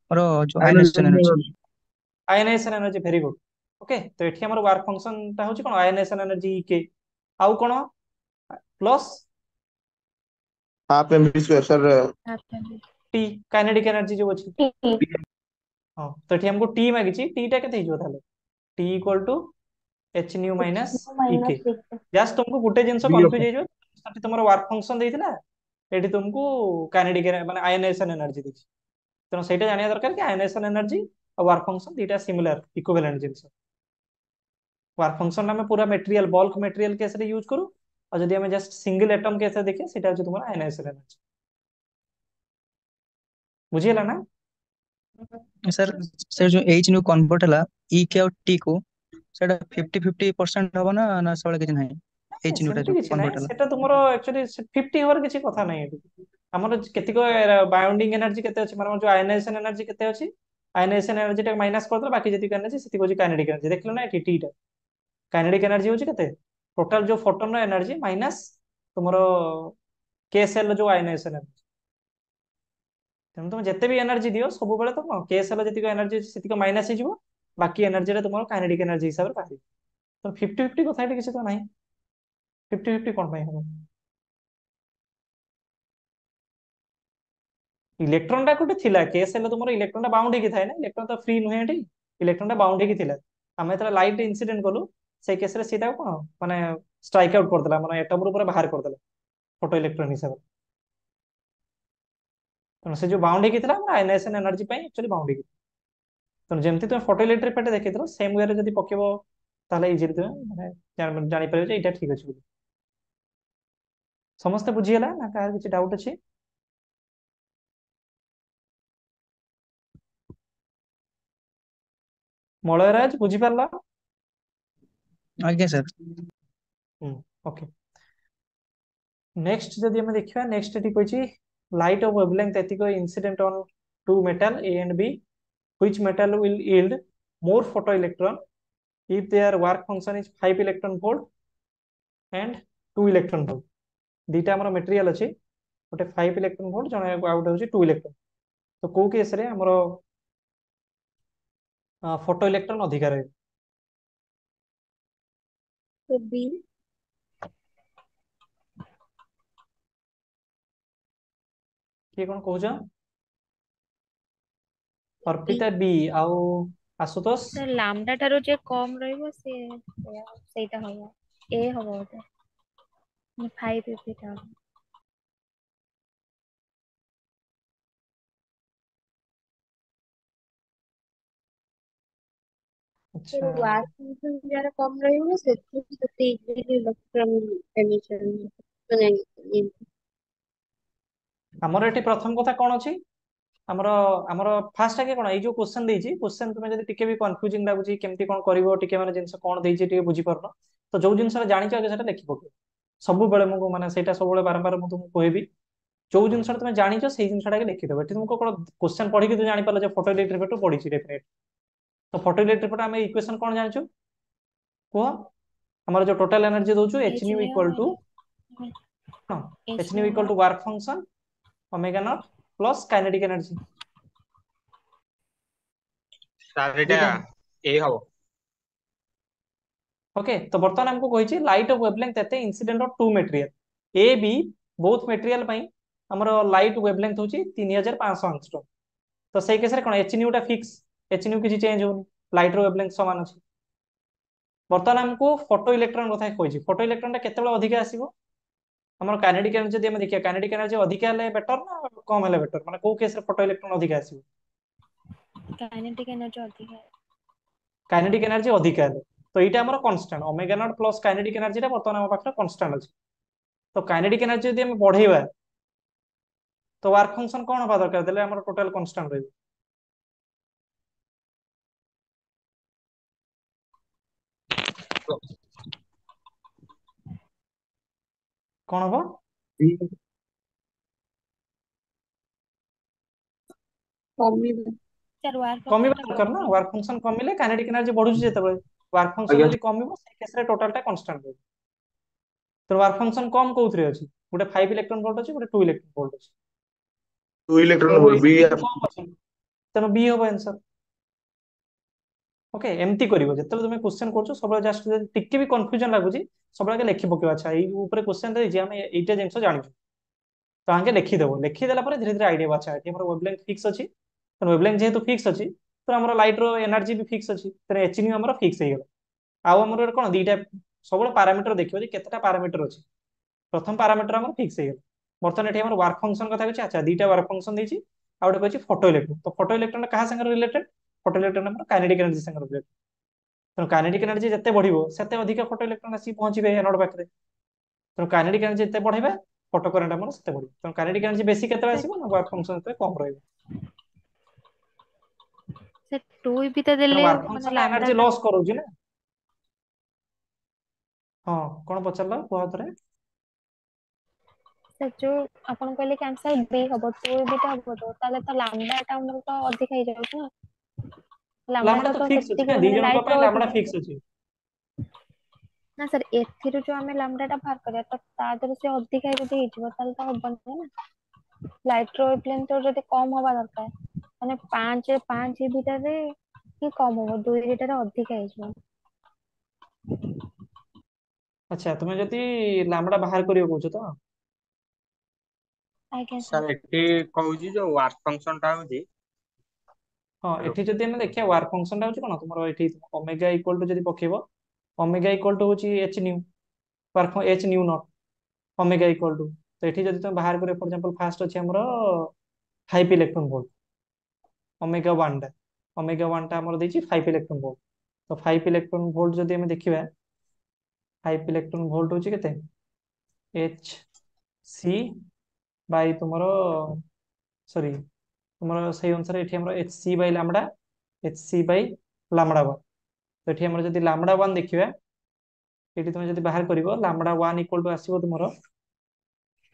ଆମର ଯୋଉ ionization energy energy very good okay ତ ଏଠି ଆମର ୱାର୍କ ଫଙ୍କସନଟା ହଉଛି କ'ଣ ଆୟନାଇଜେସନ ଏନର୍ଜି କେ ଆଉ କ'ଣ ପ୍ଲସ୍ ଟି କାଇନେଟିକ ଏନର୍ଜି ଯୋଉ ଅଛି ହଁ ତ ଏଠି ଆମକୁ ଟି ମାଗିଛି ଟିଟା କେତେ ହେଇଯିବ ତାହେଲେ T equal to h nu minus E K just ତମକୁ ଗୋଟେ ଜିନିଷ କନଫ୍ୟୁଜ ହେଇଯିବ ସେଠି ତୁମର ୱାର୍କ ଫଙ୍କସନ ଦେଇଥିଲା ଏଠି ତୁମକୁ କାଇନେଟିକ୍ ମାନେ ଆୟନାଇଜେସନ ଏନର୍ଜି ଦେଇଛି ତେଣୁ ସେଇଟା ଜାଣିବା ଦରକାର କି ଆୟନାଇଜେସନ ଏନର୍ଜି ଆଉ ୱାର୍କ ଫଙ୍କସନ ଦୁଇଟା ସିମିଲାର ଇକ୍ୱିଭାଲେଣ୍ଟ ଜିନିଷ ୱାର୍କ ଫଙ୍କସନ ଆମେ ପୁରା ମେଟେରିଆଲ ବଲ୍କ ମେଟେରିଆଲ କେସ୍ରେ ୟୁଜ୍ କରୁ ଆଉ ଯଦି ଆମେ ଜଷ୍ଟ ସିଙ୍ଗଲ ଆଟମ୍ କେସ୍ରେ ଦେଖିବା ସେଇଟା ହେଉଛି ତୁମର ଆୟନାଇଜେସନ ଏନର୍ଜି ବୁଝିହେଲା ନା ସାର୍ ସେ ଯୋଉ ଏଚ୍ କୁ କନଭର୍ଟ ହେଲା ଇ କେ ଆଉ ଟି କୁ ସେଟା ଫିଫ୍ଟି ଫିଫ୍ଟି ପରସେଣ୍ଟ ହବ ନା ନା ସେଭଳିଆ କିଛି ନାହିଁ ଏ ଚିହ୍ନଟାରୁ ସେମିତି କିଛି ନାହିଁ କନଭର୍ଟ ହେଲା ସେଟା ତୁମର ଆକ୍ଚୁଆଲି 50 ହବାର କିଛି କଥା ନାହିଁ ଏଠି ଆମର କେତିକ ବାଉଣ୍ଡିଂ ଏନର୍ଜି କେତେ ଅଛି ମାନେ ଆମର ଯୋଉ ଆୟନାଇଜେସନ ଏନର୍ଜି କେତେ ଅଛି ଆୟନାଇଜେସନ ଏନର୍ଜିଟା ମାଇନସ୍ କରିଦେଲେ ବାକି ଯେତିକି ଏନର୍ଜି ସେତିକି ହେଉଛି କାଇନେଟିକ୍ ଏନର୍ଜି ଦେଖିଲ ନା ଏଠି ଟିଟା କାଇନେଟିକ୍ ଏନର୍ଜି ହେଉଛି କେତେ ଟୋଟାଲ ଯୋଉ ଫୋଟନର ଏନର୍ଜି ମାଇନସ୍ ତୁମର କେ ସେଲ୍ର ଯୋଉ ଆୟନାଇଜେସନ ଏନର୍ଜି ତେଣୁ ତୁମେ ଯେତେ ବି ଏନର୍ଜି ଦିଅ ସବୁବେଳେ ତ କ'ଣ କେ ସେଲ୍ର ଯେତିକି ଏନର୍ଜି ଅଛି ସେତିକି ମାଇନସ୍ ହେଇଯିବ ବାକି ଏନର୍ଜିଟା ତୁମର କାଇନେଟିକ୍ ଏନର୍ଜି ହିସାବରେ ବାହାରିବ ତେଣୁ ଫିଫ୍ଟି ଫିଫ୍ଟି କଥା ଏଠି କିଛି ତ ନାହିଁ ফিফটি ফিফটি কোনটাই হবে ଇଲେକ୍ଟ୍ରନଟା ଗୋଟେ ଥିଲା କେସ୍ ହେଲେ ତୁମର ଇଲେକ୍ଟ୍ରନଟା ବାଉଣ୍ଡ ହେଇକି ଥାଏ ନା ଇଲେକ୍ଟ୍ରନ ତ ଫ୍ରି ନୁହେଁ ଏଠି ଇଲେକ୍ଟ୍ରନଟା ବାଉଣ୍ଡ ହେଇକି ଥିଲା ଆମେ ଯେତେବେଳେ ଲାଇଟ୍ ଇନସିଡେଣ୍ଟ କଲୁ ସେଇ କେସ୍ରେ ସିଏ ତାକୁ କ'ଣ ମାନେ ଷ୍ଟ୍ରାଇକ୍ ଆଉଟ୍ କରିଦେଲା ମାନେ ଏଟମ୍ରୁ ପୁରା ବାହାର କରିଦେଲା ଫଟୋ ଇଲେକ୍ଟ୍ରନ ହିସାବରେ ତେଣୁ ସେ ଯୋଉ ବାଉଣ୍ଡ ହେଇକି ଥିଲା ଆମର ଆଇନାଇସେନ୍ ଏନର୍ଜି ପାଇଁ ଆକ୍ଚୁଆଲି ବାଉଣ୍ଡ ହେଇକି ତେଣୁ ଯେମିତି ତୁମେ ଫଟୋ ଇଲେକ୍ଟ୍ରିକ୍ ଫେଟ୍ ଦେଖିଥିଲ ସେମ୍ ୱେରେ ଯଦି ପକେଇବ ତାହେଲେ ଇଜିଲି ତୁମେ ମାନେ ଜାଣିପାରିବ ଯେ ଏଇଟା ଠିକ୍ ଅଛି ବୋଲି ସମସ୍ତେ ବୁଝିଗଲା ନା କାହାର କିଛି ଡାଉଟ୍ ଅଛି ମଳୟରାଜ ବୁଝିପାରିଲ ଆଜ୍ଞା ସାର୍ ଓକେ ନେକ୍ସଟ ଯଦି ଆମେ ଦେଖିବା ନେକ୍ସଟ ଏଠି କହିଛି light of wavelength ethical incident on two metal A and B, which metal will yield more photoelectron if their work function is 5 electron volt and 2 electron volt. দুইটা আমার material ଅଛି ଗୋଟେ 5 electron volt ଜଣେ ଆଉ ଗୋଟେ ହେଉଛି 2 ଇଲେକ୍ଟ୍ରନ୍ ତ କୋଉ କେସ୍ରେ ଆମର ଫଟୋ ଇଲେକ୍ଟ୍ରନ୍ ଅଧିକା ରହିବ ବି କିଏ କଣ କହୁଛ ଅର୍ପିତା ବି ଆଉ ଆଶୁତୋଷ ଲାମ୍ଡା ଠାରୁ ଯେ କମ ରହିବ ସେ ସେଇଟା ହବ ଏ ହବ ବୋଧେ ফাইভ এটা হবে যারা কম রয়েছে সেক্ষেত্রে ইলেকট্রন এমিশন মানে ଆମର ଏଠି ପ୍ରଥମ କଥା କ'ଣ ଅଛି ଆମର ଆମର ଫାଷ୍ଟ ଆଗେ କ'ଣ ଏଇ ଯୋଉ କ୍ୱେଶ୍ଚନ ଦେଇଛି କ୍ୱେଶ୍ଚନ ତୁମେ ଯଦି ଟିକେ ବି କନଫ୍ୟୁଜିଂ ଲାଗୁଛି କେମିତି କ'ଣ କରିବ ଟିକେ ମାନେ ଜିନିଷ କ'ଣ ଦେଇଛି ଟିକେ ବୁଝିପାରୁନ ତ ଯୋଉ ଜିନିଷଟା ଜାଣିଛ ଆଗେ ସେଟା ଲେଖି ପକେଇବ ସବୁବେଳେ ମୁଁ ମାନେ ସେଇଟା ସବୁବେଳେ ବାରମ୍ବାର ମୁଁ ତୁମକୁ କହିବି ଯୋଉ ଜିନିଷଟା তুমি ଜାଣିଛ ସେଇ ଜିନିଷଟାকে ଲେଖିଦେବ ଏଠି ତୁମକୁ କ'ଣ କୋଶ୍ଚେନ୍ ପଢିକି তুমি ଜାଣିପାରିଲ ଯେ ଫଟୋ ଇଲେକ୍ଟ୍ରିକ୍ ପେଟ ପଢିଛି ଡେଫିନେଟ୍ ତ ଫଟୋ ଇଲେକ୍ଟ୍ରିକ୍ ପେଟ ଆମେ ଇକ୍ୱେସନ୍ କ'ଣ ଜାଣିଛୁ କୁହ ଆମର ଯୋଉ ଟୋଟାଲ ଏନର୍ଜି ଦଉଛୁ h nu equal to h nu equal to work function omega naught plus kinetic energy sir ଏଇଟା ଏ ହବ ओके तो बर्तमान आमको कही लाइट अफ वेवलेंथ एत incident to material A B both material आमर लाइट वेवलेंथ हूँ तीन हजार पाँच आंगस्ट्रोम तो सही केस कौन एच न्यूटा फिक्स एच न्यू किसी चेंज हो लाइट वेवलेंथ सामान अच्छे बर्तमान आमको फोटो इलेक्ट्रोन कथा कही फोटो इलेक्ट्रोन टा के अधिक आसो आम कानेटिक एनर्जी जब देखिए कानेटिक एनर्जी अधिक हेले बेटर ना कम हेले बेटर माने कौ केस फोटो इलेक्ट्रोन अधिक आसो काइनेटिक एनर्जी अधिक काइनेटिक एनर्जी अधिक हेले তো ଏଇଟା ଆମର constant omega naught plus kinetic ଏନର୍ଜିଟା ବର୍ତ୍ତମାନ ଆମ ପାଖରେ କନଷ୍ଟାଣ୍ଟ ଅଛି ତ କାଇନେଟିକ୍ ଏନର୍ଜି ଯଦି ଆମେ ବଢେଇବା ତ ୱାର୍କ ଫଙ୍କସନ କ'ଣ ହେବା ଦରକାର ଦେଲେ ଆମର ଟୋଟାଲ କନଷ୍ଟାଣ୍ଟ ରହିବ କ'ଣ ହବ କମିବା ଦରକାର ନା ୱାର୍କ ଫଙ୍କସନ କମିଲେ କାଇନେଟିକ୍ ଏନର୍ଜି ବଢୁଛି ଯେତେବେଳେ ୱାର୍କ ଫଙ୍କସନ୍ ଯଦି କମିବ ସେଇ କେସରେ ଟୋଟାଲଟା କନଷ୍ଟାଣ୍ଟ ରହିବ ତେଣୁ ୱାର୍କ ଫଙ୍କସନ୍ କମ୍ କୋଉଥିରେ ଅଛି ଗୋଟେ ଫାଇଭ ଇଲେକ୍ଟ୍ରନ୍ ଭୋଲ୍ଟ ଅଛି ଗୋଟେ ଟୁ ଇଲେକ୍ଟ୍ରନ୍ ଭୋଲ୍ଟ ଅଛି ଟୁ ଇଲେକ୍ଟ୍ରନ୍ ଭୋଲ୍ଟ ବି ତେଣୁ ବି ହବ ଆନ୍ସର ଓକେ ଏମିତି କରିବ ଯେତେବେଳେ ତମେ କୋଶ୍ଚେନ୍ କରୁଛ ସବୁବେଳେ ଜଷ୍ଟ ଯଦି ଟିକେ ବି କନଫ୍ୟୁଜନ ଲାଗୁଛି ସବୁବେଳେ ଆଗେ ଲେଖି ପକେଇବ ଆଚ୍ଛା ଏଇ ଉପରେ କୋଶ୍ଚେନ୍ ଦେଇଛି ଆମେ ଏଇଟା ଜିନିଷ ଜାଣିଛୁ ତ ଆଗେ ଲେଖିଦେବ ଲେଖିଦେଲା ପରେ ଧୀରେ ଧୀରେ ଆଇଡିଆ ଆଚ୍ଛା ଏଠି ଆମର ୱେବଲେନ୍ ଫିକ୍ସ ଅଛି ତେଣୁ ୱେବଲେନ୍ ଯେହେତୁ ଫିକ୍ସ ଅଛି ତେଣୁ ଆମର ଲାଇଟ୍ର ଏନର୍ଜି ବି ଫିକ୍ସ ଅଛି ତେଣୁ ଏଚ୍ ନ୍ୟୁ ଆମର ଫିକ୍ସ ହେଇଗଲା ଆଉ ଆମର କ'ଣ ଦୁଇଟା ସବୁବେଳେ ପାରାମିଟର ଦେଖିବ ଯେ କେତେଟା ପାରାମିଟର ଅଛି ପ୍ରଥମ ପାରାମିଟର ଆମର ଫିକ୍ସ ହେଇଗଲା ବର୍ତ୍ତମାନ ଏଠି ଆମର ୱାର୍କ ଫଙ୍କସନ୍ କଥା କହିଛି ଆଚ୍ଛା ଦୁଇଟା ୱାର୍କ ଫଙ୍କସନ୍ ଦେଇଛି ଆଉ ଗୋଟେ କହିଛି ଫଟୋ ଇଲେକ୍ଟ୍ରୋନ୍ ତ ଫଟୋ ଇଲେକ୍ଟ୍ରୋନ୍ କାହା ସାଙ୍ଗରେ ରିଲେଟେଡ୍ ଫଟୋ ଇଲେକ୍ଟ୍ରୋନ୍ ଆମର କାଇନେଟିକ୍ ଏନର୍ଜି ସାଙ୍ଗରେ ରିଲେଟେଡ୍ ତେଣୁ କାଇନେଟିକ୍ ଏନର୍ଜି ଯେତେ ବଢ଼ିବ ସେତେ ଅଧିକ ଫଟୋ ଇଲେକ୍ଟ୍ରୋନ୍ ଆସିକି ପହଞ୍ଚିବେ ଏନୋଡ୍ ପାଖରେ ତେଣୁ କାଇନେଟିକ୍ ଏନର୍ଜି ଯେତେ ବଢ଼େଇବେ ଫଟୋ କରେଣ୍ଟ ଆମର ସେତେ ବଢ଼ିବ ତେଣୁ କାଇନେଟିକ୍ ଏନର୍ଜି ବେଶୀ କେତେବେଳେ ଆସିବ ନା ୱାର୍କ ଫଙ୍କସନ୍ ସେତେ କମ୍ ରହିବ ସେ 2 ବି ତ ଦେଲେ ମାନେ ଲାମ୍ବଡା ଲସ୍ କରଉଛି ନା ହଁ କଣ ପଚାରିଲ କୁହ ଥରେ ସେ ଯୋଉ ଆପଣ କହିଲେ କି ଆନ୍ସର ବି ହବ 2 ବି ତ ହବ ତ ତାହେଲେ ତ ଲାମ୍ବଡା ଟା ଆମର ତ ଅଧିକ ହେଇଯାଉଛି ନା ଲାମ୍ବଡା ତ ଫିକ୍ସ ଅଛି ନା ଦି ଜଣଙ୍କ ପାଇଁ ଲାମ୍ବଡା ଫିକ୍ସ ଅଛି ନା ସାର୍ ଏଥିରୁ ଯୋଉ ଆମେ ଲାମ୍ବଡାଟା ବାହାର କରିବା ତ ତା ଦେହରୁ ସେ ଅଧିକା ଯଦି ହେଇଯିବ ତାହେଲେ ତ ହବନି ନା ଲାଇଟ୍ ର ୱେଭଲେନ୍ଥ ଯଦି କମ ହବା ଦରକାର ମାନେ ପାଞ୍ଚ ପାଞ୍ଚ ଭିତରେ କି କମ ହବ ଦୁଇ ଭିତରେ ଅଧିକା ହେଇଯିବ আচ্ছা তুমি যদি ଲାମ୍ବଡା ବାହାର କରିବ କହୁଛ ତ ଆଜ୍ଞା ସାର୍ ଏଠି କହୁଛି ଯୋଉ ୱାର୍କ ଫଙ୍କସନଟା ହଉଛି ହଁ ଏଠି ଯଦି ଆମେ ଦେଖିବା ୱାର୍କ ଫଙ୍କସନଟା ହଉଛି କଣ ତୁମର ଏଠି ଓମେଗା ଇକ୍ୱାଲ ଟୁ ଯଦି ପକେଇବ ଓମେଗା ଇକ୍ୱାଲ ଟୁ ହଉଛି h nu work h nu naught omega equal to ତ ଏଠି ଯଦି তুমি ବାହାର କରିବ ଫର ଏକ୍ସାମ୍ପଲ୍ ଫାର୍ଷ୍ଟ ଅଛି ଆମର ହାଇପ୍ ଇଲେକ୍ଟ୍ରନ୍ ଭୋଲ୍ଟ ଓମେଗା ୱାନ୍ଟା ଓମେଗା ୱାନ୍ଟା ଆମର ଦେଇଛି ଫାଇଭ୍ ଇଲେକ୍ଟ୍ରନ୍ ଭୋଲ୍ଟ ତ ଫାଇଭ୍ ଇଲେକ୍ଟ୍ରନ୍ ଭୋଲ୍ଟ ଯଦି ଆମେ ଦେଖିବା ଫାଇଭ୍ ଇଲେକ୍ଟ୍ରନ୍ ଭୋଲ୍ଟ ହେଉଛି କେତେ ଏଚ୍ ସି ବାଇ ତୁମର ସରି ତୁମର ସେଇ ଅନୁସାରେ ଏଠି ଆମର h c by lambda h c by lambda one ତ ଏଠି ଆମର ଯଦି ଲାମ୍ବଡ଼ା ୱାନ୍ ଦେଖିବା ଏଠି ତୁମେ ଯଦି ବାହାର କରିବ ଲାମ୍ବଡ଼ା ୱାନ୍ ଇକ୍ୱାଲ୍ ଟୁ ଆସିବ ତୁମର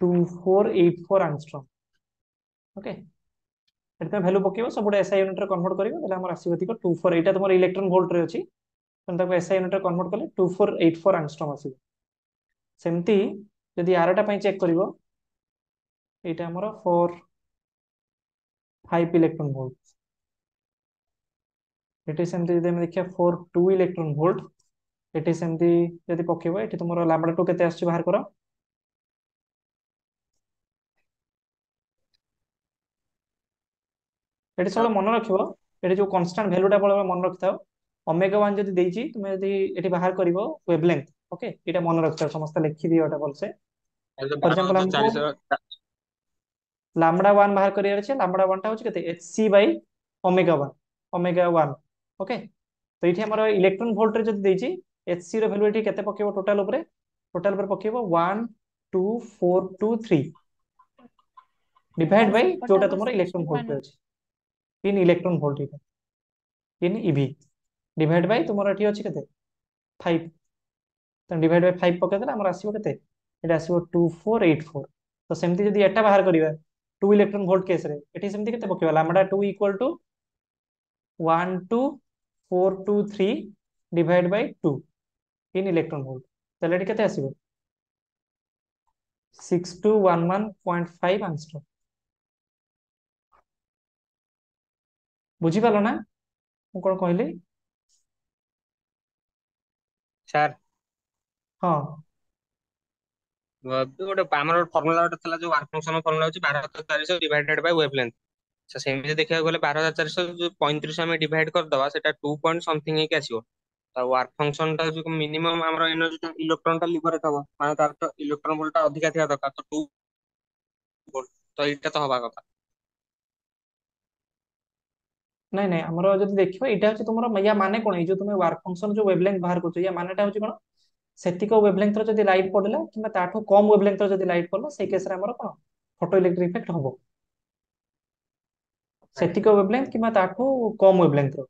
two four eight four angstrom okay ଏଠି ତମେ ଭ୍ୟାଲୁ ପକେଇବ ସବୁଟା ଏସ୍ଆଇ ୟୁନିଟ୍ରେ କନଭର୍ଟ କରିବ ତାହେଲେ ଆମର ଆସିବ ଏତିକ ଟୁ ଫୋର୍ ଏଇଟା ତମର ଇଲେକ୍ଟ୍ରନ୍ ଭୋଲ୍ଟରେ ଅଛି ତେଣୁ ତାକୁ ଏସ୍ଆଇ ୟୁନିଟ୍ରେ କନଭର୍ଟ କଲେ two four eight four angstrom ଆସିବ ସେମିତି ଯଦି ଆରଟା ପାଇଁ ଚେକ୍ କରିବ ଏଇଟା ଆମର ଫୋର୍ ଫାଇଭ୍ ইলেকট্রন ভোল্ট ଏଠି ସେମିତି ଯଦି ଆମେ ଦେଖିବା ଫୋର୍ ଟୁ ইলেকট্রন ଭୋଲ୍ଟ এটি ସେମିତି ଯଦି ପକେଇବ এটি ତୁମର ল্যামডা ଟୁ କେତେ ଆସୁଛି ବାହାର କର ଏଠି ସବୁବେଳେ ମନେ ରଖିବ ଏଠି ଯୋଉ କନଷ୍ଟାଣ୍ଟ ଭ୍ୟାଲୁଟା ସବୁବେଳେ ମନେ ରଖିଥାଅ ଓମେଗା ୱାନ୍ ଯଦି ଦେଇଛି ତୁମେ ଯଦି ଏଠି ବାହାର କରିବ ୱେଭଲେନ୍ଥ ଓକେ ଏଇଟା ମନେ ରଖିଥାଅ ସମସ୍ତେ ଲେଖିଦିଅ ଏଟା ଭଲସେ ଫର ଏକ୍ସାମ୍ପଲ ଆମକୁ ଲାମ୍ବଡା ୱାନ୍ ବାହାର କରିବାର ଅଛି ଲାମ୍ବଡା ୱାନ୍ଟା ହେଉଛି କେତେ h c by omega one omega one okay ତ ଏଇଠି ଆମର ଇଲେକ୍ଟ୍ରୋନ୍ ଭୋଲ୍ଟରେ ଯଦି ଦେଇଛି ଏଚ୍ ସିର ଭ୍ୟାଲୁ ଏଠି କେତେ ପକେଇବ ଟୋଟାଲ ଉପରେ ଟୋଟାଲ ଉପରେ ପକେଇବ one two four two three divide by ଯୋଉଟା ତୁମର ଇଲେକ୍ଟ୍ରୋନ୍ ଭୋଲ୍ଟ ଅଛି in electron volt in eV divide by तुम ये अच्छे के फाइव तेनाली डिवाइड बाय फाइव पकईदे आम आसो के आसो टू फोर एट फोर तो सेमती जब एटा बाहर करवा टू इलेक्ट्रॉन भोल्ट केस्रे ये सेमती के पकड़ा lambda two equal to one two four two three divide by two in electron volt तेल ये आसो six two one one point five answer ବୁଝିପାରିଲ ନା ମୁଁ କ'ଣ କହିଲି ସାର୍ ହଁ ଗୋଟେ ଆମର ଫର୍ମୁଲା ଗୋଟେ ଥିଲା ଯୋଉ ୱାର୍କ ଫଙ୍କସନ୍ ଫର୍ମୁଲା ହଉଛି ବାର ହଜାର ଚାରିଶହ ଡିଭାଇଡେଡ୍ ବାଇ ୱେଭ ଲେନ୍ଥ ସେମିତି ଦେଖିବାକୁ ଗଲେ ବାର ହଜାର ଚାରିଶହ ଯୋଉ ପଇଁତିରିଶ ଆମେ ଡିଭାଇଡ୍ କରିଦେବା ସେଟା ଟୁ ପଏଣ୍ଟ ସମଥିଙ୍ଗ ହେଇକି ଆସିବ ଆଉ ୱାର୍କ ଫଙ୍କସନଟା ଯୋଉ ମିନିମମ୍ ଆମର ଏନର୍ଜିଟା ଇଲେକ୍ଟ୍ରନଟା ଲିଭରେଟ୍ ହବ ମାନେ ତାର ତ ଇଲେକ୍ଟ୍ରନ ଭୋଲ୍ଟଟା ଅଧିକା ଥିବା ଦରକାର ତ ଟୁ ଭୋଲ୍ଟ ତ ଏଇଟା ତ ହବା କଥା ନାଇଁ ନାଇଁ ଆମର ଯଦି ଦେଖିବ ଏଇଟା ହଉଛି ତୁମର ୟା ମାନେ କଣ ଏଇ ଯୋଉ ତୁମେ ୱାର୍କ ଫଙ୍କସନ ଯୋଉ ୱେଭଲେନ୍ଥ ବାହାର କରୁଛ ୟା ମାନେଟା ହଉଛି କଣ ସେତିକ ୱେଭଲେନ୍ଥର ଯଦି ଲାଇଟ୍ ପଡ଼ିଲା କିମ୍ବା ତାଠୁ କମ୍ ୱେଭଲେନ୍ଥର ଯଦି ଲାଇଟ୍ ପଡ଼ିଲା ସେଇ କେସ୍ରେ ଆମର କଣ ଫଟୋ ଇଲେକ୍ଟ୍ରିକ ଇଫେକ୍ଟ ହବ ସେତିକ ୱେଭଲେନ୍ଥ କିମ୍ବା ତାଠୁ କମ୍ ୱେଭଲେନ୍ଥର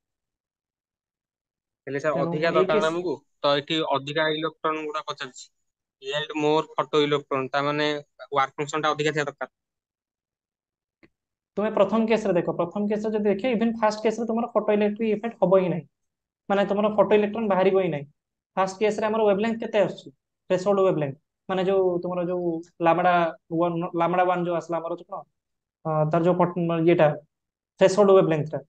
ହେଲେ ସାର୍ ଅଧିକା ଦରକାର ଆମକୁ ତ ଏଠି ଅଧିକା ଇଲେକ୍ଟ୍ରନ ଗୁଡା ପଚାରୁଛି ଇଏଲ୍ଡ ମୋର୍ ଫଟୋ ଇଲେକ୍ଟ୍ରନ ତା ମାନେ ୱାର୍କ ଫଙ୍କସନଟା ଅଧିକା ଥିବା ଦରକାର তুমি ପ୍ରଥମ କେସ୍ରେ ଦେଖ ପ୍ରଥମ କେସ୍ରେ ଯଦି ଦେଖିବ ଇଭେନ୍ ଫାର୍ଷ୍ଟ କେସ୍ରେ ତୁମର ଫଟୋ ଇଲେକ୍ଟ୍ରିକ୍ ଇଫେକ୍ଟ ହେବ ହିଁ ନାହିଁ ମାନେ ତୁମର ଫଟୋ ଇଲେକ୍ଟ୍ରନ୍ ବାହାରିବ ହିଁ ନାହିଁ ଫାର୍ଷ୍ଟ କେସ୍ରେ ଆମର ୱେବଲେନ୍ଥ କେତେ ଆସୁଛି ଥ୍ରେସୋଲ୍ଡ ୱେବଲେନ୍ଥ ମାନେ ଯୋଉ ତୁମର ଯୋଉ ଲାମଡ଼ା ୱାନ୍ ଲାମଡ଼ା ୱାନ୍ ଯୋଉ ଆସିଲା ଆମର କ'ଣ ତାର ଯୋଉ ଇଏଟା ଥ୍ରେସୋଲ୍ଡ ୱେବଲେନ୍ଥଟା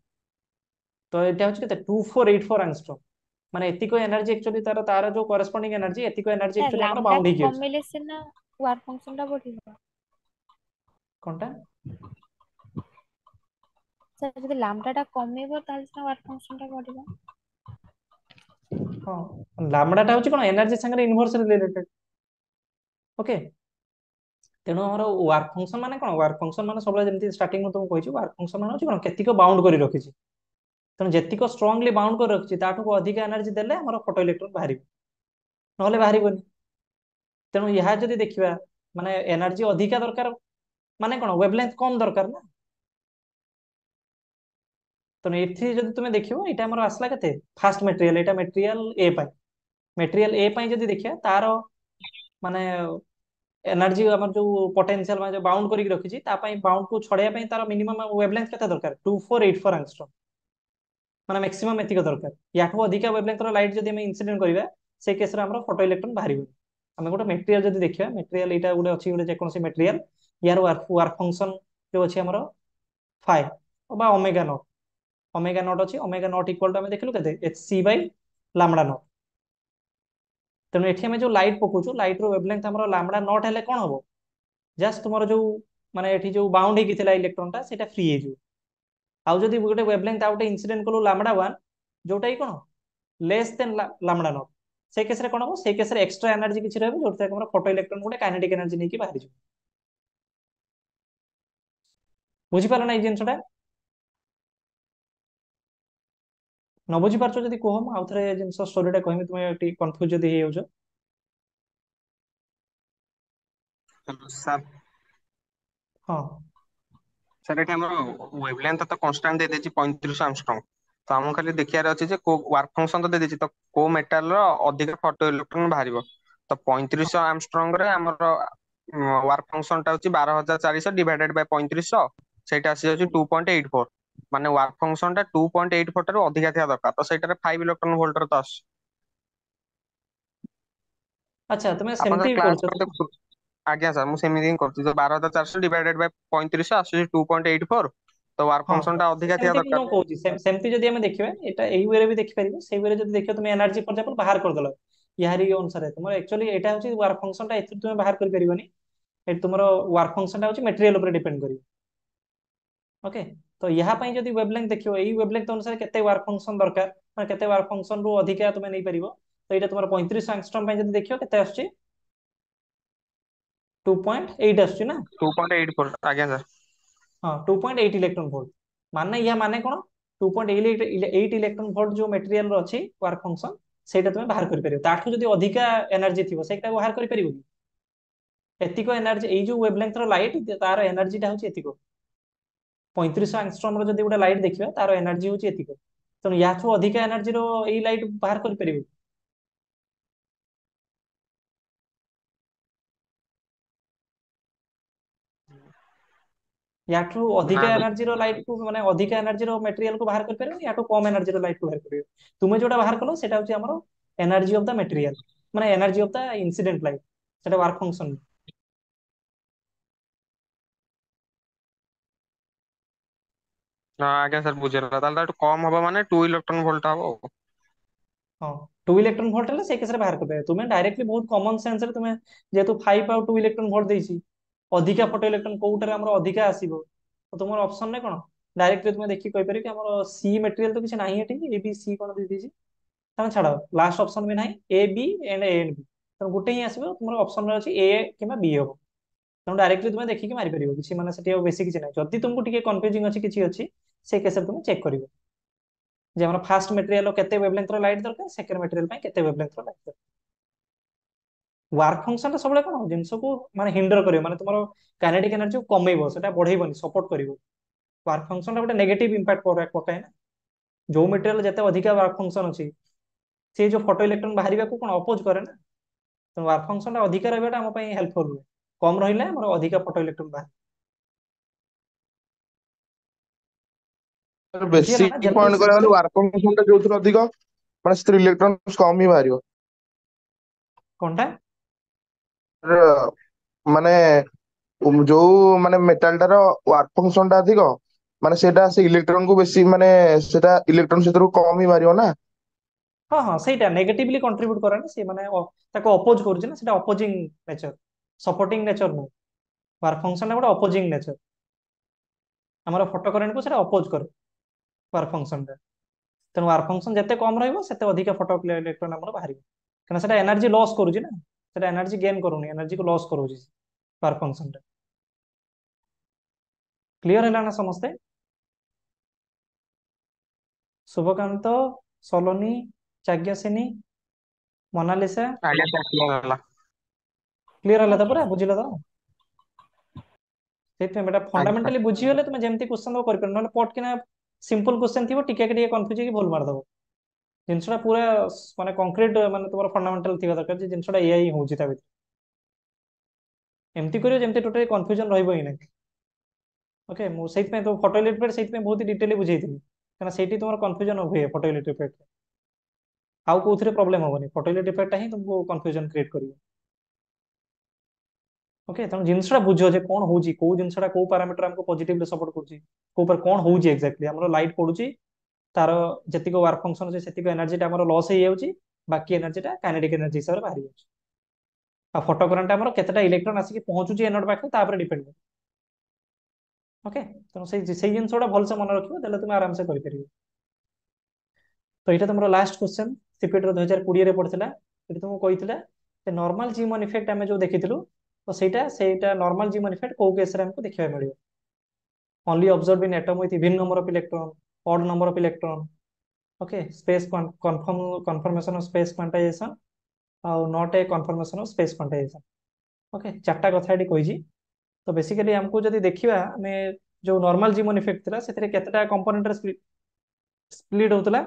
ତ ଏଇଟା ହେଉଛି କେତେ two four eight four angstrom ମାନେ ଏତିକ ଏନର୍ଜି ଆକ୍ଚୁଆଲି ତାର ତାର ଯୋଉ କରସ୍ପଣ୍ଡିଂ ଏନର୍ଜି ଏତିକ ଏନର୍ଜି ଆକ୍ଚୁଆଲି ଆମର ବାଉଣ୍ଡ ହେଇକି ଅଛି କମିଲେ ସିନା ୱାର୍କ ଫଙ୍କସନଟା ବଢିବ কোনটা ସାର୍ ଯଦି ଲାମ୍ବଡାଟା କମିବ ତାହେଲେ ସିନା ୱାର୍କ ଫଙ୍କସନଟା ବଢିବ ହଁ ଲାମ୍ବଡାଟା ହଉଛି କ'ଣ ଏନର୍ଜି ସାଙ୍ଗରେ ଇନଭର୍ସଲି ରିଲେଟେଡ୍ ଓକେ ତେଣୁ ଆମର ୱାର୍କ ଫଙ୍କସନ ମାନେ କ'ଣ ୱାର୍କ ଫଙ୍କସନ ମାନେ ସବୁବେଳେ ଯେମିତି ଷ୍ଟାର୍ଟିଂ ମୁଁ ତୁମକୁ କହିଛି ୱାର୍କ ଫଙ୍କସନ ମାନେ ହଉଛି କ'ଣ କେତିକ ବାଉଣ୍ଡ କରି ରଖିଛି ତେଣୁ ଯେତିକ ଷ୍ଟ୍ରଙ୍ଗଲି ବାଉଣ୍ଡ କରି ରଖିଛି ତାଠୁ ଅଧିକ ଏନର୍ଜି ଦେଲେ ଆମର ଫଟୋ ଇଲେକ୍ଟ୍ରୋନ ବାହାରିବ ନହେଲେ ବାହାରିବନି ତେଣୁ ଏହା ଯଦି ଦେଖିବା ମାନେ ଏନର୍ଜି ଅଧିକା ଦରକାର ମାନେ କ'ଣ ୱେଭଲେନ୍ଥ କମ୍ ଦରକାର ନା ତେଣୁ ଏଠି ଯଦି ତୁମେ ଦେଖିବ ଏଇଟା ଆମର ଆସିଲା କେତେ ଫାଷ୍ଟ ମେଟେରିଆଲ ଏଇଟା ମେଟେରିଆଲ ଏ ପାଇଁ ମେଟେରିଆଲ ଏ ପାଇଁ ଯଦି ଦେଖିବା ତାର ମାନେ ଏନର୍ଜି ଆମର ଯୋଉ ପଟେନସିଆଲ ମାନେ ଯୋଉ ବାଉଣ୍ଡ କରିକି ରଖିଛି ତା ପାଇଁ ବାଉଣ୍ଡକୁ ଛଡେଇବା ପାଇଁ ତାର ମିନିମମ୍ ୱେଭଲେନ୍ଥ କେତେ ଦରକାର two four eight four angstrom ମାନେ ମ୍ୟାକ୍ସିମମ୍ ଏତିକ ଦରକାର ୟାଠୁ ଅଧିକା ୱେଭଲେନ୍ଥର ଲାଇଟ୍ ଯଦି ଆମେ ଇନସିଡେଣ୍ଟ କରିବା ସେଇ କେସରେ ଆମର ଫଟୋ ଇଲେକ୍ଟ୍ରନ୍ ବାହାରିବନି ଆମେ ଗୋଟେ ମେଟେରିଆଲ ଯଦି ଦେଖିବା ମେଟେରିଆଲ ଏଇଟା ଗୋଟେ ଅଛି ଗୋଟେ ଯେକୌଣସି ମେଟେରିଆଲ ୟାର ୱାର୍କ ୱାର୍କ ଫଙ୍କସନ୍ ଯୋଉ ଅଛି ଆମର ଫାଇ ବା ଅମେଗା ନଟ୍ ઓમેગા નોટ ଅଛି ઓમેગા નોટ ઇક્વલ ટુ અમે ଦେଖିଲୁ କେତେ hc બાય લામ્ડા નોટ ତେଣୁ ଏଠି ଆମେ ଯେଉଁ ଲାଇଟ୍ ପକାଉଛୁ ଲାଇଟ୍ର ୱେଭଲେନ୍ଥ ଆମର ଲାମ୍ଡ଼ା ନଟ୍ ହେଲେ କ'ଣ ହେବ ଜଷ୍ଟ ତୁମର ଯେଉଁ ମାନେ ଏଠି ଯେଉଁ ବାଉଣ୍ଡ ହେଇକି ଥିଲା ଇଲେକ୍ଟ୍ରନଟା ସେଇଟା ଫ୍ରି ହେଇଯିବ ଆଉ ଯଦି ଗୋଟେ ୱେଭଲେନ୍ଥ ଆଉ ଗୋଟେ ଇନସିଡେଣ୍ଟ କଲୁ ଲାମ୍ଡ଼ା ୱାନ୍ ଯେଉଁଟାକି କ'ଣ ଲେସ୍ ଦେନ୍ ଲାମ୍ଡ଼ା ନଟ୍ ସେ କେସ୍ରେ କ'ଣ ହେବ ସେଇ କେସ୍ରେ ଏକ୍ସଟ୍ରା ଏନର୍ଜି କିଛି ରହିବ ଯେଉଁଥିରେ ଆମର ଫଟୋ ଇଲେକ୍ଟ୍ରନ୍ ଗୋଟେ କାଇନେଟିକ୍ ଏନର୍ଜି ନେଇକି ବାହାରିଯିବ ବୁଝିପାରିଲ ନା ଏଇ ଜିନିଷଟା ନ ବୁଝିପାରୁଛ ଯଦି କୁହ ମୁଁ ଆଉ ଥରେ ଜିନିଷ ଷ୍ଟୋରିଟା କହିବି ତୁମେ ଟିକେ କନଫ୍ୟୁଜ ଯଦି ହେଇଯାଉଛ ସାର୍ ହଁ ସାର୍ ଏଠି ଆମର ୱେଭଲେନ୍ଥ ତ କନଷ୍ଟାଣ୍ଟ ଦେଇଦେଇଛି ପଇଁତିରିଶ ଆମଷ୍ଟ୍ରଙ୍ଗ ତ ଆମକୁ ଖାଲି ଦେଖିବାର ଅଛି ଯେ କୋଉ ୱାର୍କ ଫଙ୍କସନ୍ ତ ଦେଇଦେଇଛି ତ କୋଉ ମେଟାଲର ଅଧିକ ଫଟୋ ଇଲେକ୍ଟ୍ରୋନ ବାହାରିବ ତ ପଇଁତିରିଶ ଆମଷ୍ଟ୍ରଙ୍ଗରେ ଆମର ୱାର୍କ ଫଙ୍କସନଟା ହଉଛି ବାର ହଜାର ଚାରିଶହ ଡିଭାଇଡେଡ୍ ବାଇ ପଇଁତିରିଶ ସେଇଟା ଆସିଯାଉଛି ଟୁ ପଏଣ୍ଟ ଏଇଟ୍ ଫୋର୍ ମାନେ ୱାର୍କ ଫଙ୍କସନ ଟା ଟୁ ପଏଣ୍ଟ ଏଇଟ୍ ଫୋର୍ ଠାରୁ ଅଧିକା ଥିବା ଦରକାର ତ ସେଇଟାରେ ଫାଇଭ୍ ଇଲେକ୍ଟ୍ରନ ଭୋଲ୍ଟର ତ ଆସୁଛି আচ্ছা তুমি সেমতি করছো ଆଜ୍ଞା ସାର୍ ମୁଁ ସେମିତି ହିଁ କରୁଛି ତ ବାର ହଜାର ଚାରିଶହ ଡିଭାଇଡେଡ ବାଇ ପଇଁତିରିଶ ଆସୁଛି ଟୁ ପଏଣ୍ଟ ଏଇଟ୍ ଫୋର୍ ତ ୱାର୍କ ଫଙ୍କସନ ଟା ଅଧିକା ଥିବା ଦରକାର ମୁଁ କହୁଛି ସେମତି ଯଦି ଆମେ ଦେଖିବା ଏଟା ଏଇ ୱେରେ ବି ଦେଖିପାରିବ ସେଇ ୱେରେ ଯଦି ଦେଖିବ ତୁମେ ଏନର୍ଜି ଫର ଏକ୍ସାମ୍ପଲ ବାହାର କରିଦେଲ ইয়ারি অনুসারে তোমার একচুয়ালি এটা হচ্ছে ওয়ার্ক ফংশনটা এতে তুমি বাহার করে পারিবনি এটা তোমার ওয়ার্ক ফংশনটা হচ্ছে মেটেরিয়াল উপরে ডিপেন্ড করিব ওকে ତ ଏହା ପାଇଁ ଯଦି ୱେବଲେନ୍ଥ ଦେଖିବ ଏଇ ୱେବଲେନ୍ଥ ଅନୁସାରେ କେତେ ୱାର୍କ ଫଙ୍କସନ ଦରକାର ମାନେ କେତେ ୱାର୍କ ଫଙ୍କସନରୁ ଅଧିକା ତୁମେ ନେଇପାରିବ ତ ଏଇଟା ତୁମର ପଇଁତିରିଶ ଆଙ୍ଗଷ୍ଟ୍ରମ୍ ପାଇଁ ଯଦି ଦେଖିବ କେତେ ଆସୁଛି ଟୁ ପଏଣ୍ଟ ଏଇଟ୍ ଆସୁଛି ନା ଟୁ ପଏଣ୍ଟ ଏଇଟ୍ ଭୋଲ୍ଟ ଆଜ୍ଞା ସାର୍ ହଁ two point eight electron volt ମାନେ ଏହା ମାନେ କ'ଣ two point eight electron volt ଯୋଉ ମେଟେରିଆଲର ଅଛି ୱାର୍କ ଫଙ୍କସନ ସେଇଟା ତୁମେ ବାହାର କରିପାରିବ ତାଠୁ ଯଦି ଅଧିକା ଏନର୍ଜି ଥିବ ସେଇଟା ବାହାର କରିପାରିବ କି ଏତିକ ଏନର୍ଜି ଏଇ ଯୋଉ ୱେବଲେନ୍ଥର ଲାଇଟ୍ ତାର ଏନର୍ଜିଟା ହେଉଛି ଏତିକ पैंतीस आंगस्ट्रम लाइट देखा तार एनर्जी हूँ ये तेनाली अधिक बाहर कर यहाँ अधिक एनर्जी लाइट को लाइट बाहर कर तुम्हें एनर्जी अफ द मेटेरियल मैंने energy of the incident light work function ଆଜ୍ଞା স্যার বুঝে ତାହେଲେ তাহলে একটু কম হবে মানে টু ইলেকট্রন ভোল্ট হবে ହଁ টু ইলেকট্রন ভোল্ট হলে সেই কেসে বাহার করবে তুমি ডাইরেক্টলি বহুত কমন সেন্স রে তুমি যেহেতু five out two electron volt দেইছি অধিকা ফটো ইলেকট্রন কোউটারে আমার অধিকা আসিব তো তোমার অপশন নে কোন ডাইরেক্টলি তুমি দেখি কই পারি কি আমার সি ম্যাটেরিয়াল তো কিছু নাই এটি এ বি সি কোন দি দিছি তাহলে ছাড়ো লাস্ট অপশন বি নাই A B and A and B তুমি গোটে হি আসিব তোমার অপশন রে আছে এ কিমা বি হবো তুমি ডাইরেক্টলি তুমি দেখি কি মারি পারিব কিছু মানে সেটি বেশি কিছু নাই যদি তোমাকে টিকে কনফিউজিং আছে কিছু আছে সেই କେସରେ তুমি ଚେକ୍ କରିବ ଯେ ଆମର ଫାଷ୍ଟ ମେଟେରିଆଲ କେତେ ୱେଭଲେନ୍ଥର ଲାଇଟ୍ ଦରକାର ସେକେଣ୍ଡ ମେଟେରିଆଲ ପାଇଁ କେତେ ୱେଭଲେନ୍ଥର ଲାଇଟ୍ ଦରକାର ୱାର୍କ ଫଙ୍କସନଟା ସବୁବେଳେ କ'ଣ ଜିନିଷକୁ ମାନେ ହିଣ୍ଡର କରିବ ମାନେ ତୁମର କାଇନେଟିକ୍ ଏନର୍ଜିକୁ କମେଇବ ସେଟା ବଢେଇବନି ସପୋର୍ଟ କରିବ ୱାର୍କ ଫଙ୍କସନଟା ଗୋଟେ ନେଗେଟିଭ ଇମ୍ପାକ୍ଟ ପକାଏ ନା ଯୋଉ ମେଟେରିଆଲ ଯେତେ ଅଧିକା ୱାର୍କ ଫଙ୍କସନ ଅଛି ସେ ଯୋଉ ଫଟୋ ଇଲେକ୍ଟ୍ରନ ବାହାରିବାକୁ କ'ଣ ଅପୋଜ କରେ ନା ତେଣୁ ୱାର୍କ ଫଙ୍କସନଟା ଅଧିକା ରହିବାଟା ଆମ ପାଇଁ ହେଲ୍ପଫୁଲ ହୁଏ କମ୍ ରହିଲେ ଆମର ଅଧିକା ଫଟୋ ଇଲେକ୍ଟ୍ରନ ବାହାରେ ବେଶୀ ପଏଣ୍ଟ କରିବା ଗଲେ ୱାର୍କ କନ୍ସମ୍ଟା ଯୋଉଥିରେ ଅଧିକ ମାନେ ସେଥିରେ ଇଲେକ୍ଟ୍ରନ୍ସ କମ ହିଁ ବାହାରିବ কোনটা ମାନେ ଯୋଉ ମାନେ ମେଟାଲଟାର ୱାର୍କ ଫଙ୍କସନଟା ଅଧିକ ମାନେ ସେଇଟା ସେ ଇଲେକ୍ଟ୍ରନକୁ ବେଶୀ ମାନେ ସେଇଟା ଇଲେକ୍ଟ୍ରନ ସେଥିରୁ କମ ହିଁ ବାହାରିବ ନା ହଁ ହଁ ସେଇଟା ନେଗେଟିଭଲି କଣ୍ଟ୍ରିବ୍ୟୁଟ କରେ ନା ସେ ମାନେ ତାକୁ ଅପୋଜ କରୁଛି ନା ସେଇଟା ଅପୋଜିଂ ନେଚର ସପୋର୍ଟିଂ ନେଚର ନୁହଁ ୱାର୍କ ଫଙ୍କସନଟା ଗୋଟେ ଅପୋଜିଂ ନେଚର ଆମର ଫଟୋ କରେଣ୍ଟକୁ ସେଇଟା ଅପୋଜ କରେ ୱାର୍ ଫଙ୍କସନ୍ଟା ତେଣୁ ୱାର୍ ଫଙ୍କସନ୍ ଯେତେ କମ୍ ରହିବ ସେତେ ଅଧିକା ଫଟୋ ଇଲେକ୍ଟ୍ରନ୍ ଆମର ବାହାରିବ କାରଣ ସେଟା ଏନର୍ଜି ଲସ୍ କରୁଛି ନା ସେଟା ଏନର୍ଜି ଗେନ୍ କରୁନି ଏନର୍ଜିକୁ ଲସ୍ କରୁଛି ୱାର୍ ଫଙ୍କସନ୍ଟା କ୍ଲିଅର ହେଲା ନା ସମସ୍ତେ ଶୁଭକାନ୍ତ ସଲୋନୀ ଚାଜ୍ଞସିନୀ ମୋନାଲିସା କ୍ଲିୟର ହେଲା ତ ପୁରା ବୁଝିଲ ତ ସେଇଥିପାଇଁ ଏଟା ଫଣ୍ଡାମେଣ୍ଟାଲି ବୁଝିଗଲେ তুমি ଯେମିତି କୋଶ୍ଚେନ୍ କରିପାରିବ ନହେଲେ ପଟକିନା ସିମ୍ପଲ କ୍ୱେଶ୍ଚେନ୍ ଥିବ ଟିକେ ଟିକେ କନଫ୍ୟୁଜ ହେଇକି ଭୁଲ ମାରିଦେବ ଜିନିଷଟା ପୁରା ମାନେ କଂକ୍ରିଟ ମାନେ ତୁମର ଫଣ୍ଡାମେଣ୍ଟାଲ ଥିବା ଦରକାର ଯେ ଜିନିଷଟା ଏଇଆ ହିଁ ହେଉଛି ତା ଭିତରେ ଏମିତି କରିବ ଯେମିତି ଟୋଟାଲି କନଫ୍ୟୁଜନ ରହିବ ହିଁ ନାହିଁ ଓକେ ମୁଁ ସେଇଥିପାଇଁ ତ ଫଟୋ ଇଲେକ୍ଟ୍ରିକ୍ ସେଇଥିପାଇଁ ବହୁତ ଡିଟେଲି ବୁଝେଇଥିଲି କାରଣ ସେଇଠି ତୁମର କନଫ୍ୟୁଜନ ହୁଏ ଫଟୋ ଇଲେକ୍ଟ୍ରିକ୍ ଆଉ କେଉଁଥିରେ ପ୍ରୋବ୍ଲେମ୍ ହେବନି ଫଟୋ ଇଲେକ୍ଟ୍ରିକ୍ ହିଁ ତୁମକୁ କନଫ୍ୟୁଜନ କ୍ରିଏଟ୍ କରିବ ଓକେ ତେଣୁ ଜିନିଷଟା ବୁଝ ଯେ କ'ଣ ହଉଛି କୋଉ ଜିନିଷଟା କୋଉ ପାରାମିଟର ଆମକୁ ପଜିଟିଭଲି ସପୋର୍ଟ କରୁଛି କୋଉ ଉପରେ କ'ଣ ହଉଛି ଏକ୍ଜାକ୍ଟଲି ଆମର ଲାଇଟ୍ ପଡୁଛି ତାର ଯେତିକି ୱାର୍କ ଫଙ୍କସନ ଅଛି ସେତିକି ଏନର୍ଜିଟା ଆମର ଲସ୍ ହେଇଯାଉଛି ବାକି ଏନର୍ଜିଟା କାଇନେଟିକ୍ ଏନର୍ଜି ହିସାବରେ ବାହାରି ଯାଉଛି ଆଉ ଫଟୋ କରେଣ୍ଟ ଆମର କେତେଟା ଇଲେକ୍ଟ୍ରନ୍ ଆସିକି ପହଞ୍ଚୁଛି ଏନୋଡ୍ ପାଖରେ ତାପରେ ଡିପେଣ୍ଡ କରେ ଓକେ ତେଣୁ ସେଇ ସେଇ ଜିନିଷ ଗୁଡ଼ା ଭଲସେ ମନେ ରଖିବ ତାହେଲେ ତୁମେ ଆରାମସେ କରିପାରିବ ତ ଏଇଟା ତୁମର ଲାଷ୍ଟ କ୍ୱେଶ୍ଚନ୍ ସିପିଏଟ୍ର ଦୁଇ ହଜାର କୋଡ଼ିଏରେ ପଡ଼ିଥିଲା ଏଠି ତୁମକୁ କହିଥିଲା ଯେ ନର୍ମାଲ ଜିମନ୍ ଇଫେକ୍ଟ ଆମେ ଯୋଉ ଦେଖିଥିଲୁ तो सेटा सेटा नॉर्मल जीमन इफेक्ट कौ केस देखा मिले only observe in atom with in number of electron odd number of electron okay space confirm confirmation of space quantization at a confirmation of space quantization okay chart कथा कही तो basically आमको जब देखा जो नॉर्मल जीमन इफेक्ट थी से कतेटा component split होता है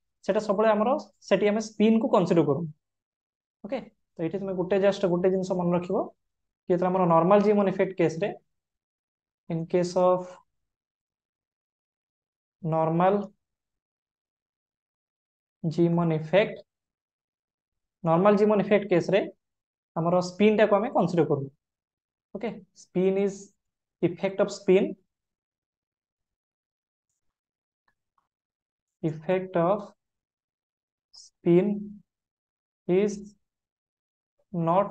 সেটা ସବୁବେଳେ ଆମର ସେଠି ଆମେ ସ୍ପିନ୍କୁ କନସିଡର କରୁ ଓକେ ତ ଏଠି ତୁମେ ଗୋଟେ ଜଷ୍ଟ ଗୋଟେ ଜିନିଷ ମନେ ରଖିବ କି ଯେତେବେଳେ ଆମର ନର୍ମାଲ ଜିମନ୍ ଇଫେକ୍ଟ କେସ୍ରେ in case of normal Zeeman effect normal Zeeman effect কেসরে আমার স্পিনটাকে আমি কনসিডর করব okay spin is effect of spin effect of spin is not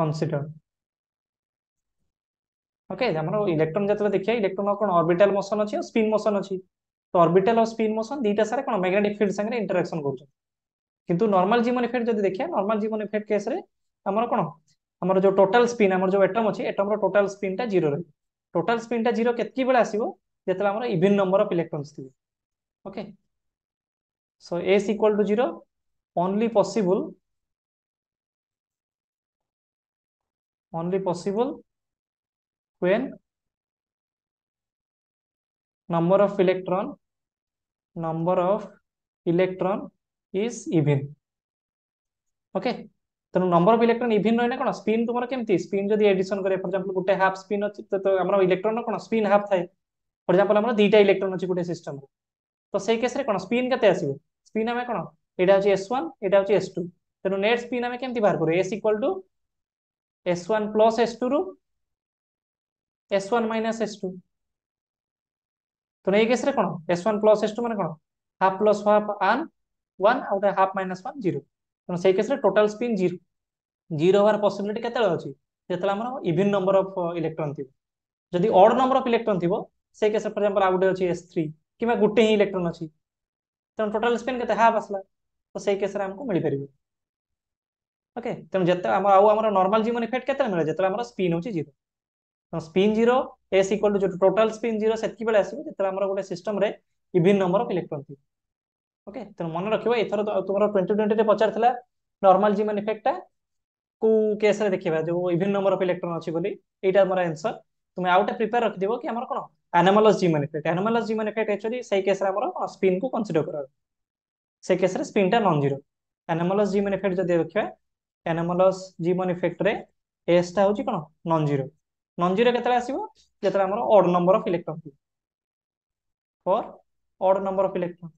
considered okay ଆମର ଇଲେକ୍ଟ୍ରନ ଯେତେବେଳେ ଦେଖିବା ଇଲେକ୍ଟ୍ରନ କ'ଣ ଅର୍ବିଟାଲ ମୋସନ ଅଛି ଆଉ ସ୍ପିନ୍ ମୋସନ ଅଛି ତ ଅର୍ବିଟାଲ ଆଉ ସ୍ପିନ୍ ମୋସନ ଦୁଇଟା ସାରା କ'ଣ ମ୍ୟାଗ୍ନେଟିକ ଫିଲ୍ଡ ସାଙ୍ଗରେ ଇଣ୍ଟରାକ୍ସନ କରୁଛନ୍ତି କିନ୍ତୁ ନର୍ମାଲ ଜିମନ ଇଫେକ୍ଟ ଯଦି ଦେଖିବା ନର୍ମାଲ ଜିମନ ଇଫେକ୍ଟ କେସ୍ରେ ଆମର କ'ଣ ଆମର ଯେଉଁ ଟୋଟାଲ ସ୍ପିନ୍ ଆମର ଯେଉଁ ଏଟମ୍ ଅଛି ଏଟମ୍ର ଟୋଟାଲ ସ୍ପିନ୍ଟା ଜିରୋ ରହିବ ଟୋଟାଲ ସ୍ପିନ୍ଟା ଜିରୋ କେତିକି ବେଳେ ଆସିବ ଯେତେବେଳେ ଆମର ଇଭିନ୍ ନମ୍ବର ଅଫ୍ ଇଲେକ୍ଟ୍ରନ୍ସ ଥିବେ okay So S equal to 0 only possible only possible when number of electron number of electron is even okay ତେଣୁ ନମ୍ବର ଅଫ୍ ଇଲେକ୍ଟ୍ରନ୍ ଇଭିନ୍ ରହିଲେ କ'ଣ ସ୍ପିନ୍ ତୁମର କେମିତି ସ୍ପିନ୍ ଯଦି ଏଡିସନ୍ କରେ ଫର ଏକ୍ସାମ୍ପଲ୍ ଗୋଟେ half spin ଅଛି ତ ଆମର ଇଲେକ୍ଟ୍ରନ୍ର କ'ଣ ସ୍ପିନ୍ ହାଫ୍ ଥାଏ ଫର ଏକ୍ସାମ୍ପଲ୍ ଆମର ଦୁଇଟା ଇଲେକ୍ଟ୍ରନ୍ ଅଛି ଗୋଟେ ସିଷ୍ଟମ୍ରେ ତ ସେଇ କେସ୍ରେ କ'ଣ ସ୍ପିନ୍ କେତେ ଆସିବ পি নামে କ'ଣ ଏଇଟା ହେଉଛି ଏସ୍ ୱାନ୍ ଏଇଟା ହେଉଛି ଏସ୍ ଟୁ ତେଣୁ ନେଟ୍ ପି ନାମେ କେମିତି ବାହାର କରିବ S equal to S one plus S two S one minus S two ତେଣୁ ଏଇ କେସ୍ରେ କ'ଣ S one plus S two ମାନେ କ'ଣ half plus half and one ଆଉ ଗୋଟେ ହାଫ୍ ମାଇନସ୍ ୱାନ୍ ଜିରୋ ତେଣୁ ସେଇ କେସ୍ରେ ଟୋଟାଲ୍ ସ୍ପିନ୍ ଜିରୋ ଜିରୋ ହେବାର ପସିବିଲିଟି କେତେବେଳେ ଅଛି ଯେତେବେଳେ ଆମର ଇଭିନ୍ ନମ୍ବର ଅଫ୍ ଇଲେକ୍ଟ୍ରନ୍ ଥିବ ଯଦି ଅଡ୍ ନମ୍ବର ଅଫ୍ ଇଲେକ୍ଟ୍ରନ୍ ଥିବ ସେଇ କେସ୍ରେ ଫର୍ ଏକ୍ସାମ୍ପଲ୍ ଆଉ ଗୋଟେ ଅଛି ଏସ୍ ଥ୍ରୀ କିମ୍ବା ଗୋଟେ ହିଁ ଇଲେକ୍ଟ୍ରନ୍ ଅଛି ତେଣୁ ଟୋଟାଲ ସ୍ପିନ୍ କେତେ ହାଫ୍ ଆସିଲା ତ ସେଇ କେସ୍ରେ ଆମକୁ ମିଳିପାରିବ ଓକେ ତେଣୁ ଯେତେବେଳେ ଆମର ଆଉ ଆମର ନର୍ମାଲ ଜିମନ୍ ଇଫେକ୍ଟ କେତେବେଳେ ମିଳେ ଯେତେବେଳେ ଆମର ସ୍ପିନ୍ ହେଉଛି ଜିରୋ ତେଣୁ spin zero S equal to ଯେଉଁ ଟୋଟାଲ ସ୍ପିନ୍ ଜିରୋ ସେତିକି ବେଳେ ଆସିବ ଯେତେବେଳେ ଆମର ଗୋଟେ ସିଷ୍ଟମରେ ଇଭିନ୍ ନମ୍ବର ଅଫ୍ ଇଲେକ୍ଟ୍ରନ୍ ଥିବ ଓକେ ତେଣୁ ମନେ ରଖିବ ଏଥର ତୁମର ଟ୍ୱେଣ୍ଟି ଟ୍ୱେଣ୍ଟିରେ ପଚାରିଥିଲା ନର୍ମାଲ ଜିମନ୍ ଇଫେକ୍ଟଟା କେଉଁ କେସ୍ରେ ଦେଖିବା ଯେଉଁ ଇଭିନ୍ ନମ୍ବର ଅଫ୍ ଇଲେକ୍ଟ୍ରନ୍ ଅଛି ବୋଲି ଏଇଟା ଆମର ଆନ୍ସର ତୁମେ ଆଉଟା ପ୍ରିପେୟାର ରଖିଥିବ କି ଆମର କ'ଣ anomalous Zeeman effect anomalous Zeeman effect actually ସେଇ କେସ୍ରେ ଆମର ସ୍ପିନ୍କୁ କନସିଡର କରାଯାଏ ସେଇ କେସ୍ରେ ସ୍ପିନ୍ଟା non zero anomalous Zeeman effect ଯଦି ଦେଖିବା ଆନାମାଲସ୍ ଜି ମାନ ଇଫେକ୍ଟରେ ଏସ୍ଟା ହେଉଛି କ'ଣ ନନ୍ ଜିରୋ ନନ୍ ଜିରୋ କେତେବେଳେ ଆସିବ ଯେତେବେଳେ ଆମର ଅଡ୍ ନମ୍ବର ଅଫ୍ ଇଲେକ୍ଟ୍ରନ୍ ଥିବ for odd number of electron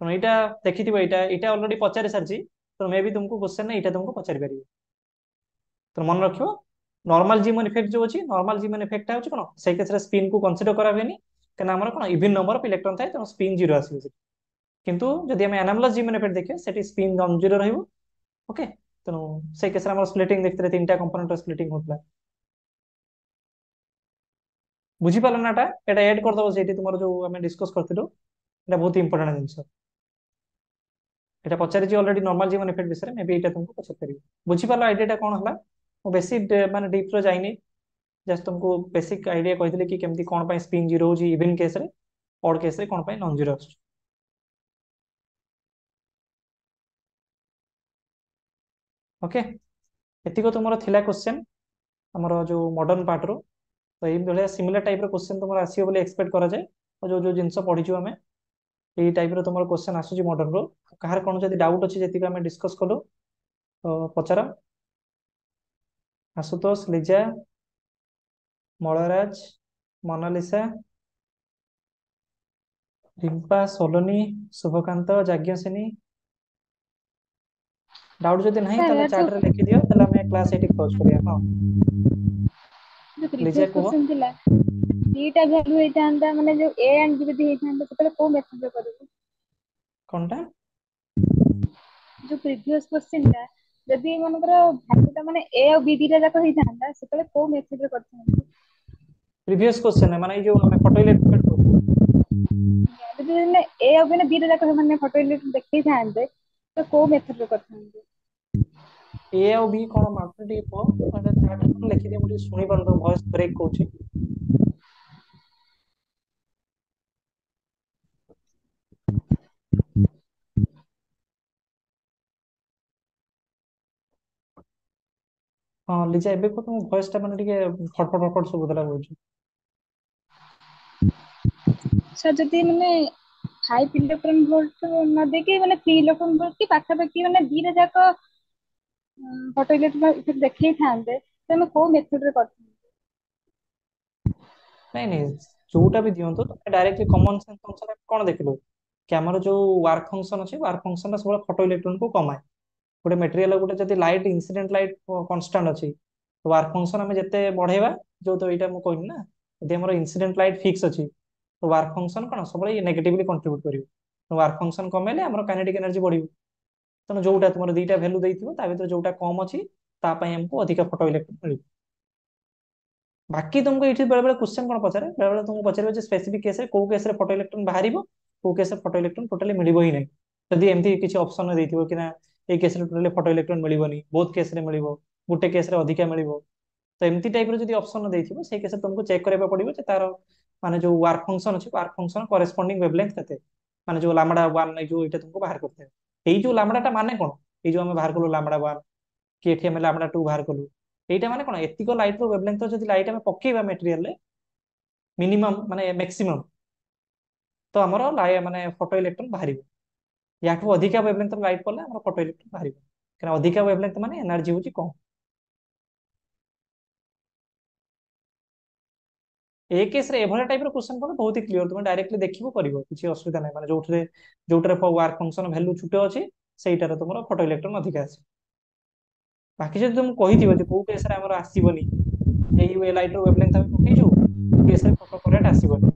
ତେଣୁ ଏଇଟା ଦେଖିଥିବ ଏଇଟା ଏଇଟା ଅଲରେଡି ପଚାରି ସାରିଛି ତେଣୁ ମେ ବି ତୁମକୁ କୋଶ୍ଚେନ୍ ଏଇଟା ତୁମକୁ ପଚାରି ପାରିବ ତେଣୁ ମନେ ରଖିବ ନର୍ମାଲ ଜିମନ୍ ଇଫେକ୍ଟ ଯୋଉ ଅଛି ନର୍ମାଲ ଜିମନ୍ ଇଫେକ୍ଟଟା ହେଉଛି କ'ଣ ସେଇ କେସରେ ସ୍ପିନ୍କୁ କନସିଡର କରାହୁଏନି କାରଣ ଆମର କ'ଣ ଇଭିନ୍ ନମ୍ବର ଅଫ୍ ଇଲେକ୍ଟ୍ରନ୍ ଥାଏ ତେଣୁ ସ୍ପିନ୍ ଜିରୋ ଆସିବ ସେଠି କିନ୍ତୁ ଯଦି ଆମେ ଆନାମୋଲସ୍ ଜିମନ୍ ଇଫେକ୍ଟ ଦେଖିବା ସେଠି ସ୍ପିନ୍ ନନ୍ ଜିରୋ ରହିବ ଓକେ ତେଣୁ ସେଇ କେସରେ ଆମର ସ୍ପ୍ଲିଟିଂ ଦେଖିଥିଲେ ତିନିଟା କମ୍ପୋନେଣ୍ଟର ସ୍ପ୍ଲିଟିଂ ହଉଥିଲା ବୁଝିପାରିଲ ନାଟା ଏଇଟା ଏଡ୍ କରିଦେବ ସେଇଠି ତୁମର ଯୋଉ ଆମେ ଡିସ୍କସ୍ କରିଥିଲୁ এটা বহুত ইম্পর্টান্ট জিনিস এটা পচারিছি অলরেডি নর্মাল জীবন এফেক্ট বিষয়ে মেবি এটা তুমি পচারি পারিব বুঝিপার আইডিয়াটা কোণ হলা ମୁଁ ବେଶୀ ମାନେ ଡିପ୍ରେ ଯାଇନି ଜଷ୍ଟ ତୁମକୁ ବେସିକ୍ ଆଇଡ଼ିଆ କହିଥିଲି କି କେମିତି କ'ଣ ପାଇଁ ସ୍ପ୍ରିଂ ଜିରୋ ହେଉଛି ଇଭିନ୍ କେସ୍ରେ ଅଡ୍ କେସ୍ରେ କ'ଣ ପାଇଁ ନନ୍ ଜିରୋ ଆସୁଛି ଓକେ ଏତିକ ତୁମର ଥିଲା କ୍ୱେଶ୍ଚେନ୍ ଆମର ଯେଉଁ ମଡର୍ଣ୍ଣ ପାର୍ଟରୁ ତ ଏଇଭଳିଆ ସିମିଲାର ଟାଇପ୍ର କ୍ୱେଶ୍ଚେନ୍ ତୁମର ଆସିବ ବୋଲି ଏକ୍ସପେକ୍ଟ କରାଯାଏ ଆଉ ଯେଉଁ ଯେଉଁ ଜିନିଷ ପଢ଼ିଛୁ ଆମେ ଏଇ ଟାଇପ୍ର ତୁମର କ୍ୱେଶ୍ଚେନ୍ ଆସୁଛି ମଡର୍ଣ୍ଣରୁ କାହାର କ'ଣ ଯଦି ଡାଉଟ୍ ଅଛି ଯେତିକି ଆମେ ଡିସ୍କସ୍ କଲୁ ତ ପଚାର आशुतोष लिजा मलराज मनालीसा रिंपा सोलोनी शुभकांत यज्ञसेनी डाउट जदि नहीं तले चैट रे लिखि दियो तले मैं क्लास एटी क्लोज करिया हां लिजा को दीटा वैल्यू हेतांता माने जो ए एंड बी जदि हेतांता तले को मेथड रे करबो कोनटा जो प्रीवियस क्वेश्चन टा ଯଦି ମନେକର ଭାଗ୍ୟଟା ମାନେ ଏ ଆଉ ବି ଦିଟା ଯାକ ହେଇଥାନ୍ତା ସେତେବେଳେ କୋଉ ରେ କରିଥାନ୍ତେ ପ୍ରିଭିୟସ୍ କ୍ୱେଶ୍ଚନ ମାନେ ଏଇ ଯୋଉ ଆମେ ଫଟୋ ଇଲେକ୍ଟ୍ରିକ୍ ଯଦି ମାନେ ଏ ଆଉ ମାନେ ଦିଟା ଯାକ ମାନେ ଫଟୋ ଇଲେକ୍ଟ୍ରିକ୍ ଦେଖେଇଥାନ୍ତେ ତ କୋଉ ରେ କରିଥାନ୍ତେ ଏ ଆଉ ବି କଣ ମାତ୍ର ଟିକେ କୁହ ମାନେ ଲେଖିଦିଅ ମୁଁ ଟିକେ ଶୁଣିପାରୁନି ଭଏସ୍ ବ୍ରେକ୍ କରୁଛି ହଁ ଲିଜା ଏବେ କଣ ତମ ଭଏସ୍ ଟା ମାନେ ଟିକେ ଫଟଫଟ ଫଟଫଟ ଶୁଭୁଥିଲା କହୁଛି ସାର୍ ଯଦି ମାନେ ଫାଇଭ୍ ଇଲେକ୍ଟ୍ରନ୍ ଭୋଲ୍ଟ ନ ଦେଇକି ମାନେ ଥ୍ରୀ ଇଲେକ୍ଟ୍ରନ୍ ଭୋଲ୍ଟ କି ପାଖାପାଖି ମାନେ ଦିଟା ଯାକ ଫଟୋ ଇଲେକ୍ଟ୍ରନ ଇଫେକ୍ଟ ଦେଖେଇଥାନ୍ତେ ତମେ କୋଉ ରେ କରିଥାନ୍ତେ ନାଇଁ ନାଇଁ ଯୋଉଟା ବି ଦିଅନ୍ତୁ ତମେ ଡାଇରେକ୍ଟଲି କମନ୍ ସେନ୍ସ ଅନୁସାରେ କଣ ଦେଖିଲୁ କି ଆମର ଯୋଉ ୱାର୍କ ଫଙ୍କସନ ଅଛି ୱାର୍କ ଟା ସବୁବେଳେ ଫଟୋ କୁ କମାଏ ଗୋଟେ ମେଟେରିଆଲ ଗୋଟେ ଯଦି ଲାଇଟ୍ ଇନସିଡେଣ୍ଟ ଲାଇଟ୍ କନଷ୍ଟାଣ୍ଟ ଅଛି ତ ୱାର୍କ ଫଙ୍କସନ୍ ଆମେ ଯେତେ ବଢେଇବା ଯୋଉ ତ ଏଇଟା ମୁଁ କହିଲି ନା ଯଦି ଆମର ଇନସିଡେଣ୍ଟ ଲାଇଟ୍ ଫିକ୍ସ ଅଛି ତ ୱାର୍କ ଫଙ୍କସନ୍ କ'ଣ ସବୁବେଳେ ନେଗେଟିଭଲି କଣ୍ଟ୍ରିବ୍ୟୁଟ୍ କରିବ ୱାର୍କ ଫଙ୍କସନ୍ କମେଇଲେ ଆମର କାଇନେଟିକ୍ ଏନର୍ଜି ବଢିବ ତେଣୁ ଯୋଉଟା ତୁମର ଦୁଇଟା ଭ୍ୟାଲୁ ଦେଇଥିବ ତା ଭିତରେ ଯୋଉଟା କମ୍ ଅଛି ତା ପାଇଁ ଆମକୁ ଅଧିକ ଫଟୋ ଇଲେକ୍ଟ୍ରୋନ ମିଳିବ ବାକି ତୁମକୁ ଏଇଠି ବେଳେବେଳେ କ୍ୱେଶ୍ଚନ୍ କ'ଣ ପଚାରେ ବେଳେବେଳେ ତୁମକୁ ପଚାରିବ ଯେ ସ୍ପେସିଫିକ୍ କେସ୍ରେ କୋଉ କେସ୍ରେ ଫଟୋ ଇଲେକ୍ଟ୍ରୋନ ବାହାରିବ କୋଉ କେସ୍ରେ ଫଟୋ ଇଲେକ୍ଟ୍ରୋନ ଟୋଟାଲି ମିଳିବ ହିଁ ନାହିଁ ଯଦି ଏମିତି କିଛି ଅପସନ୍ ଦେଇଥିବ କି ନା ଏଇ କେସ୍ରେ ଟୋଟାଲି ଫଟୋ ଇଲେକ୍ଟ୍ରନ୍ ମିଳିବନି ବହୁତ କେସ୍ରେ ମିଳିବ ଗୋଟେ କେସ୍ରେ ଅଧିକା ମିଳିବ ତ ଏମିତି ଟାଇପ୍ର ଯଦି ଅପସନ୍ ଦେଇଥିବ ସେଇ କେସ୍ରେ ତୁମକୁ ଚେକ୍ କରିବାକୁ ପଡ଼ିବ ଯେ ତାର ମାନେ ଯୋଉ ୱାର୍କ ଫଙ୍କସନ୍ ଅଛି ୱାର୍କ ଫଙ୍କସନ୍ କରେସ୍ପଣ୍ଡିଂ ୱେବଲେନ୍ଥ କେତେ ମାନେ ଯୋଉ ଲାମଡ଼ା ୱାନ୍ ଏଇ ଯୋଉ ଏଇଟା ତୁମକୁ ବାହାର କରିଥାଏ ଏଇ ଯୋଉ ଲାମଡ଼ାଟା ମାନେ କ'ଣ ଏଇ ଯୋଉ ଆମେ ବାହାର କଲୁ ଲାମଡ଼ା ୱାନ୍ କି ଏଠି ଆମେ ଲାମଡ଼ା ଟୁ ବାହାର କଲୁ ଏଇଟା ମାନେ କ'ଣ ଏତିକ ଲାଇଟ୍ର ୱେବଲେନ୍ଥ ଯଦି ଲାଇଟ୍ ଆମେ ପକେଇବା ମେଟେରିଆଲରେ ମିନିମମ୍ ମାନେ ମ୍ୟାକ୍ସିମମ୍ ତ ଆମର ମାନେ ଫଟୋ ଇଲେକ୍ଟ୍ରନ୍ ବାହାରିବ ୟାଠୁ ଅଧିକା ୱେଭଲେନ୍ଥ ଲାଇଟ୍ ପଡ଼ିଲେ ଆମର ଫଟୋ ଇଲେକ୍ଟ୍ରୋନ୍ ବାହାରିବ କାରଣ ଅଧିକା ୱେଭଲେନ୍ଥ ମାନେ ଏନର୍ଜି ହେଉଛି କମ୍ ଏ କେସ୍ରେ ଏଭଳିଆ ଟାଇପ୍ର କୋଶ୍ଚେନ୍ କଲେ ବହୁତ କ୍ଲିଅର୍ ତୁମେ ଡାଇରେକ୍ଟଲି ଦେଖିବ କରିବ କିଛି ଅସୁବିଧା ନାହିଁ ମାନେ ଯେଉଁଥିରେ ଯୋଉଟାରେ ୱାର୍କ ଫଙ୍କସନ୍ ଭ୍ୟାଲ୍ୟୁ ଛୋଟ ଅଛି ସେଇଟାରେ ତୁମର ଫଟୋ ଇଲେକ୍ଟ୍ରୋନ୍ ଅଧିକା ଆସିବ ବାକି ଯଦି ତୁମକୁ କହିଥିବ ଯେ କୋଉ କେସ୍ରେ ଆମର ଆସିବନି ଏଇ ଲାଇଟ୍ର ୱେଭଲେନ୍ଥ ଆମେ ପକେଇଛୁ କେସ୍ରେ ଫଟୋ କରେଣ୍ଟ ଆସିବନି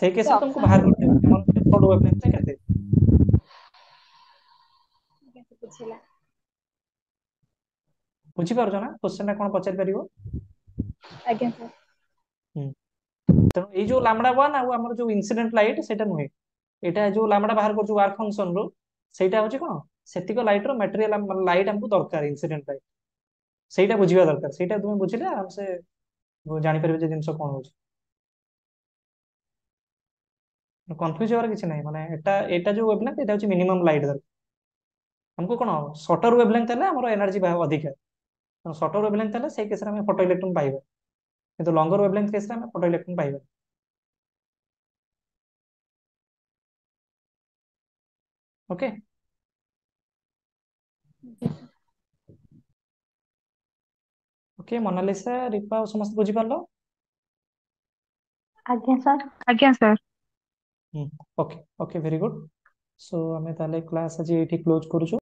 সেই কেসে তোমাকে বাহার করতে হবে যেমন ফ্রড ওয়েবলেন্থ দেখাতে বুঝি পারছ না কোশ্চেনটা কোন পচারি পারিব আজ্ঞা স্যার হুম ତେଣୁ ଏଇ ଯୋଉ ଲାମଡା ୱାନ୍ ଆଉ ଆମର ଯୋଉ ଇନସିଡେଣ୍ଟ ଲାଇଟ୍ ସେଇଟା ନୁହେଁ ଏଇଟା ଯୋଉ ଲାମଡା ବାହାର କରୁଛୁ ୱାର୍କ ଫଙ୍କସନ ରୁ ସେଇଟା ହଉଛି କଣ ସେତିକ ଲାଇଟ୍ ର ମ୍ୟାଟେରିଆଲ ଲାଇଟ୍ ଆମକୁ ଦରକାର ଇନସିଡେଣ୍ଟ ଲାଇଟ୍ ସେଇଟା ବୁଝିବା ଦରକାର ସେଇଟା ତୁମେ ବୁଝିଲେ ଆରାମସେ ଜାଣିପାରିବ ଯେ ଜିନିଷ କଣ ହଉଛି কনফ্ୟୁଜ ହେବାର କିଛି ନାହିଁ ମାନେ ଏଟା ଏଟା ଯୋଉ ୱେଭଲେନ୍ଥ ଏଟା ହଉଛି ମିନିମମ୍ ଲାଇଟ୍ ଦରକାର ଆମକୁ କ'ଣ ସଟର ୱେଭଲେନ୍ଥ ହେଲେ ଆମର ଏନର୍ଜି ଅଧିକା ତେଣୁ ସଟର ୱେଭଲେନ୍ଥ ହେଲେ ସେଇ କେସରେ ଆମେ ଫଟୋ ଇଲେକ୍ଟ୍ରନ୍ ପାଇବା କିନ୍ତୁ ଲଙ୍ଗର ୱେଭଲେନ୍ଥ କେସରେ ଆମେ ଫଟୋ ଇଲେକ୍ଟ୍ରନ୍ ପାଇବା ଓକେ ଓକେ ମୋନାଲିସା ରିପା ସମସ୍ତେ ବୁଝିପାରିଲ ଆଜ୍ଞା ସାର୍ ଆଜ୍ଞା sir okay okay very good so અમે તાલે ક્લાસ આજે એટી ક્લોઝ કરું છું